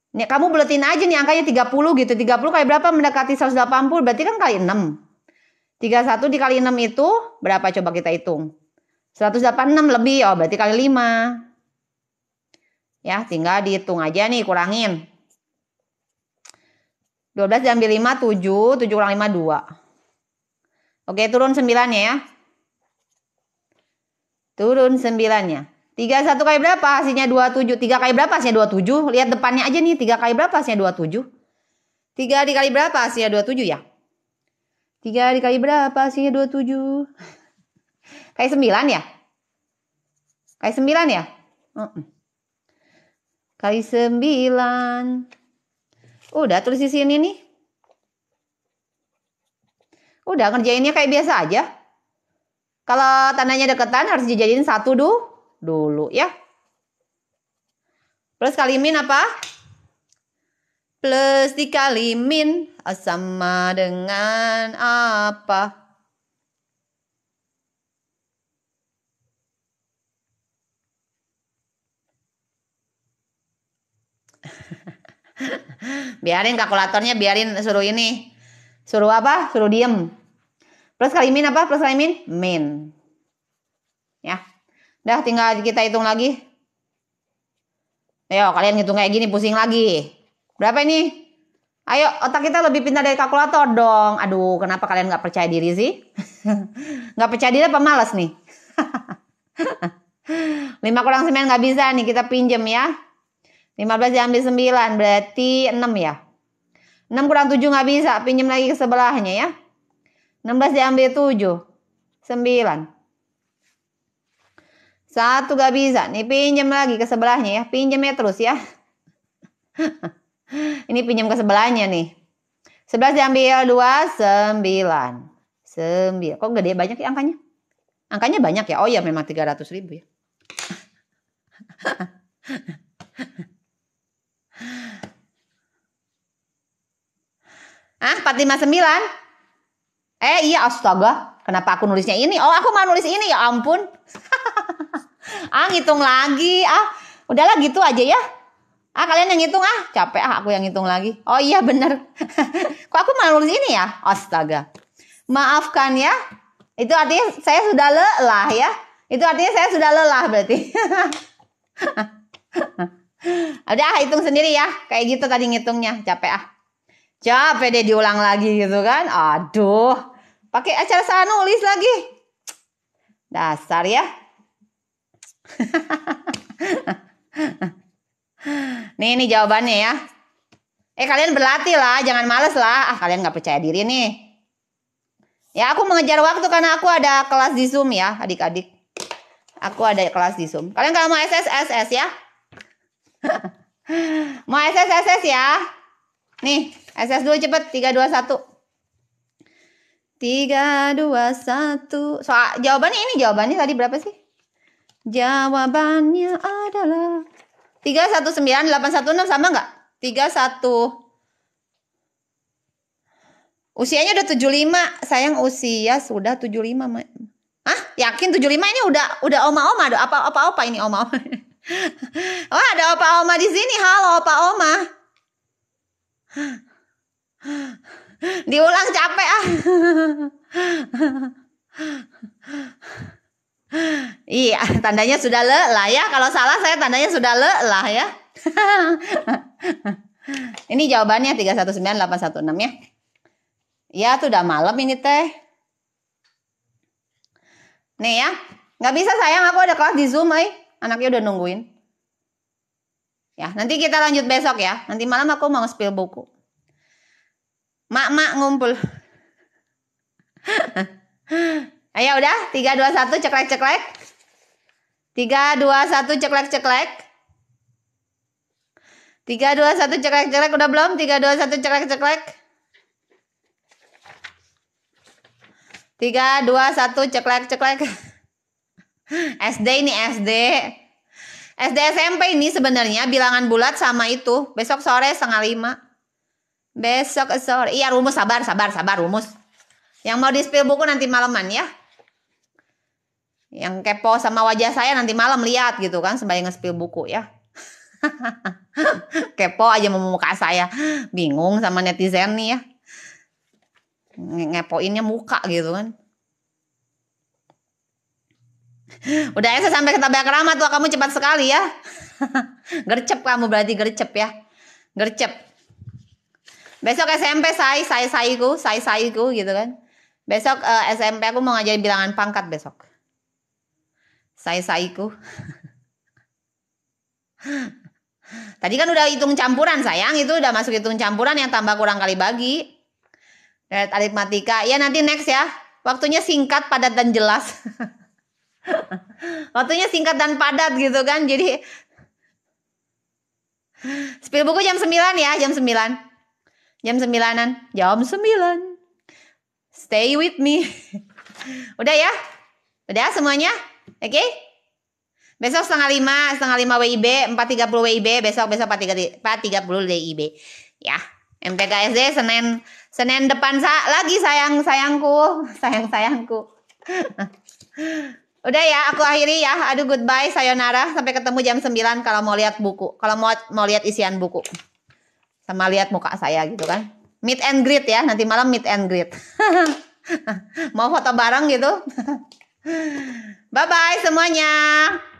Nih, kamu buletin aja nih angkanya 30 gitu. 30 kali berapa mendekati 180 berarti kan kali 6. 31 dikali 6 itu berapa coba kita hitung? 186 lebih oh berarti kali 5. Ya, tinggal dihitung aja nih kurangin. 12 diambil 5 7, 7 kurang 5 2. Oke, turun 9 ya. Turun sembilannya. satu kali berapa? Hasilnya dua tujuh? Tiga kali berapa? Hasilnya tujuh? Lihat depannya aja nih. Tiga kali berapa? Hasilnya 27. Tiga dikali berapa? Hasilnya 27 ya. Tiga dikali berapa? Hasilnya 27. (laughs) Kayak sembilan ya? Kayak sembilan ya? Uh -uh. Kali sembilan. Udah tulis di sini nih. Udah ngerjainnya kayak biasa aja. Kalau tandanya deketan harus dijadiin satu dulu, dulu ya. Plus kali min apa? Plus dikali min eh, sama dengan apa? (laughs) biarin kalkulatornya biarin suruh ini. Suruh apa? Suruh diem. Plus kali min apa? Plus kali min? Min. Ya. Udah tinggal kita hitung lagi. Ayo kalian hitung kayak gini pusing lagi. Berapa ini? Ayo otak kita lebih pintar dari kalkulator dong. Aduh kenapa kalian nggak percaya diri sih? (laughs) Nggak percaya diri apa males nih? 5 (laughs) kurang 9 nggak bisa nih kita pinjem ya. 15 diambil 9 berarti 6 ya. 6 kurang 7 nggak bisa pinjem lagi ke sebelahnya ya. 16 diambil 7. 9. Satu gak bisa. Nih pinjam lagi ke sebelahnya ya. Pinjamnya terus ya. (laughs) Ini pinjam ke sebelahnya nih. 11 diambil 2, 9. 9. Kok gede banyak ya angkanya? Angkanya banyak ya? Oh ya memang 300 ribu ya. (laughs) ah 459? Eh iya astaga, kenapa aku nulisnya ini? Oh aku mau nulis ini ya ampun. (laughs) ah ngitung lagi, ah udahlah gitu aja ya. Ah kalian yang ngitung ah, capek ah aku yang ngitung lagi. Oh iya bener. (laughs) Kok aku mau nulis ini ya? Astaga. Maafkan ya. Itu artinya saya sudah lelah ya. Itu artinya saya sudah lelah berarti. (laughs) Udah hitung sendiri ya, kayak gitu tadi ngitungnya, capek ah. Capek deh diulang lagi gitu kan. Aduh. Pakai acara salah nulis lagi. Dasar ya. (laughs) nih ini jawabannya ya. Eh kalian berlatih lah, jangan males lah. Ah kalian nggak percaya diri nih. Ya aku mengejar waktu karena aku ada kelas di Zoom ya adik-adik. Aku ada kelas di Zoom. Kalian kalau mau SS, ya. (laughs) mau SS, ya. Nih, SS2 cepet 3 2 1. 3 2 1. Soal jawabannya ini jawabannya tadi berapa sih? Jawabannya adalah 3, 1, 1, 9, 8, 6 sama gak? 3, 1 Usianya udah 75. Sayang usia sudah 75, Ma. Hah? Yakin 75 ini udah udah oma-oma do? Apa apa-apa ini oma-oma? (laughs) Wah, ada opa-oma di sini. Halo opa-oma. (laughs) Diulang capek ah. iya, tandanya sudah lelah ya. Kalau salah saya tandanya sudah lelah ya. (laughs) ini jawabannya 319816 ya. Ya, tuh udah malam ini teh. Nih ya, nggak bisa sayang aku ada kelas di Zoom, ay. Eh. Anaknya udah nungguin. Ya, nanti kita lanjut besok ya. Nanti malam aku mau spill buku. Mak-mak ngumpul. Ayo udah, 3 2 1 ceklek-ceklek. 3 2 1 ceklek-ceklek. 3 2 1 ceklek-ceklek udah belum? 3 2 1 ceklek-ceklek. 3 2 1 ceklek-ceklek. SD ini SD. SD SMP ini sebenarnya bilangan bulat sama itu. Besok sore setengah lima. Besok sore. Iya rumus sabar sabar sabar rumus. Yang mau di spill buku nanti malaman ya. Yang kepo sama wajah saya nanti malam lihat gitu kan sembari nge-spill buku ya. (laughs) kepo aja mau muka saya. Bingung sama netizen nih ya. Ngepoinnya muka gitu kan. Udah ya saya sampai ke tabak ramah tuh kamu cepat sekali ya. (laughs) gercep kamu berarti gercep ya. Gercep besok SMP saya saya saiku saya saiku gitu kan besok uh, eh, SMP aku mau ngajarin bilangan pangkat besok Saya saiku (laughs) tadi kan udah hitung campuran sayang itu udah masuk hitung campuran yang tambah kurang kali bagi Deret eh, aritmatika ya nanti next ya waktunya singkat padat dan jelas (laughs) waktunya singkat dan padat gitu kan jadi Spill buku jam 9 ya, jam 9. Jam sembilanan. Jam sembilan. Stay with me. (laughs) Udah ya? Udah semuanya? Oke? Okay? Besok setengah lima, setengah lima WIB, empat tiga puluh WIB, besok besok empat tiga tiga puluh WIB. Ya, MPKSD Senin Senin depan sa lagi sayang sayangku, (laughs) sayang sayangku. (laughs) Udah ya, aku akhiri ya. Aduh goodbye, sayonara. Sampai ketemu jam 9 kalau mau lihat buku. Kalau mau mau lihat isian buku sama lihat muka saya gitu kan. Meet and greet ya, nanti malam meet and greet. (laughs) Mau foto bareng gitu. (laughs) Bye bye semuanya.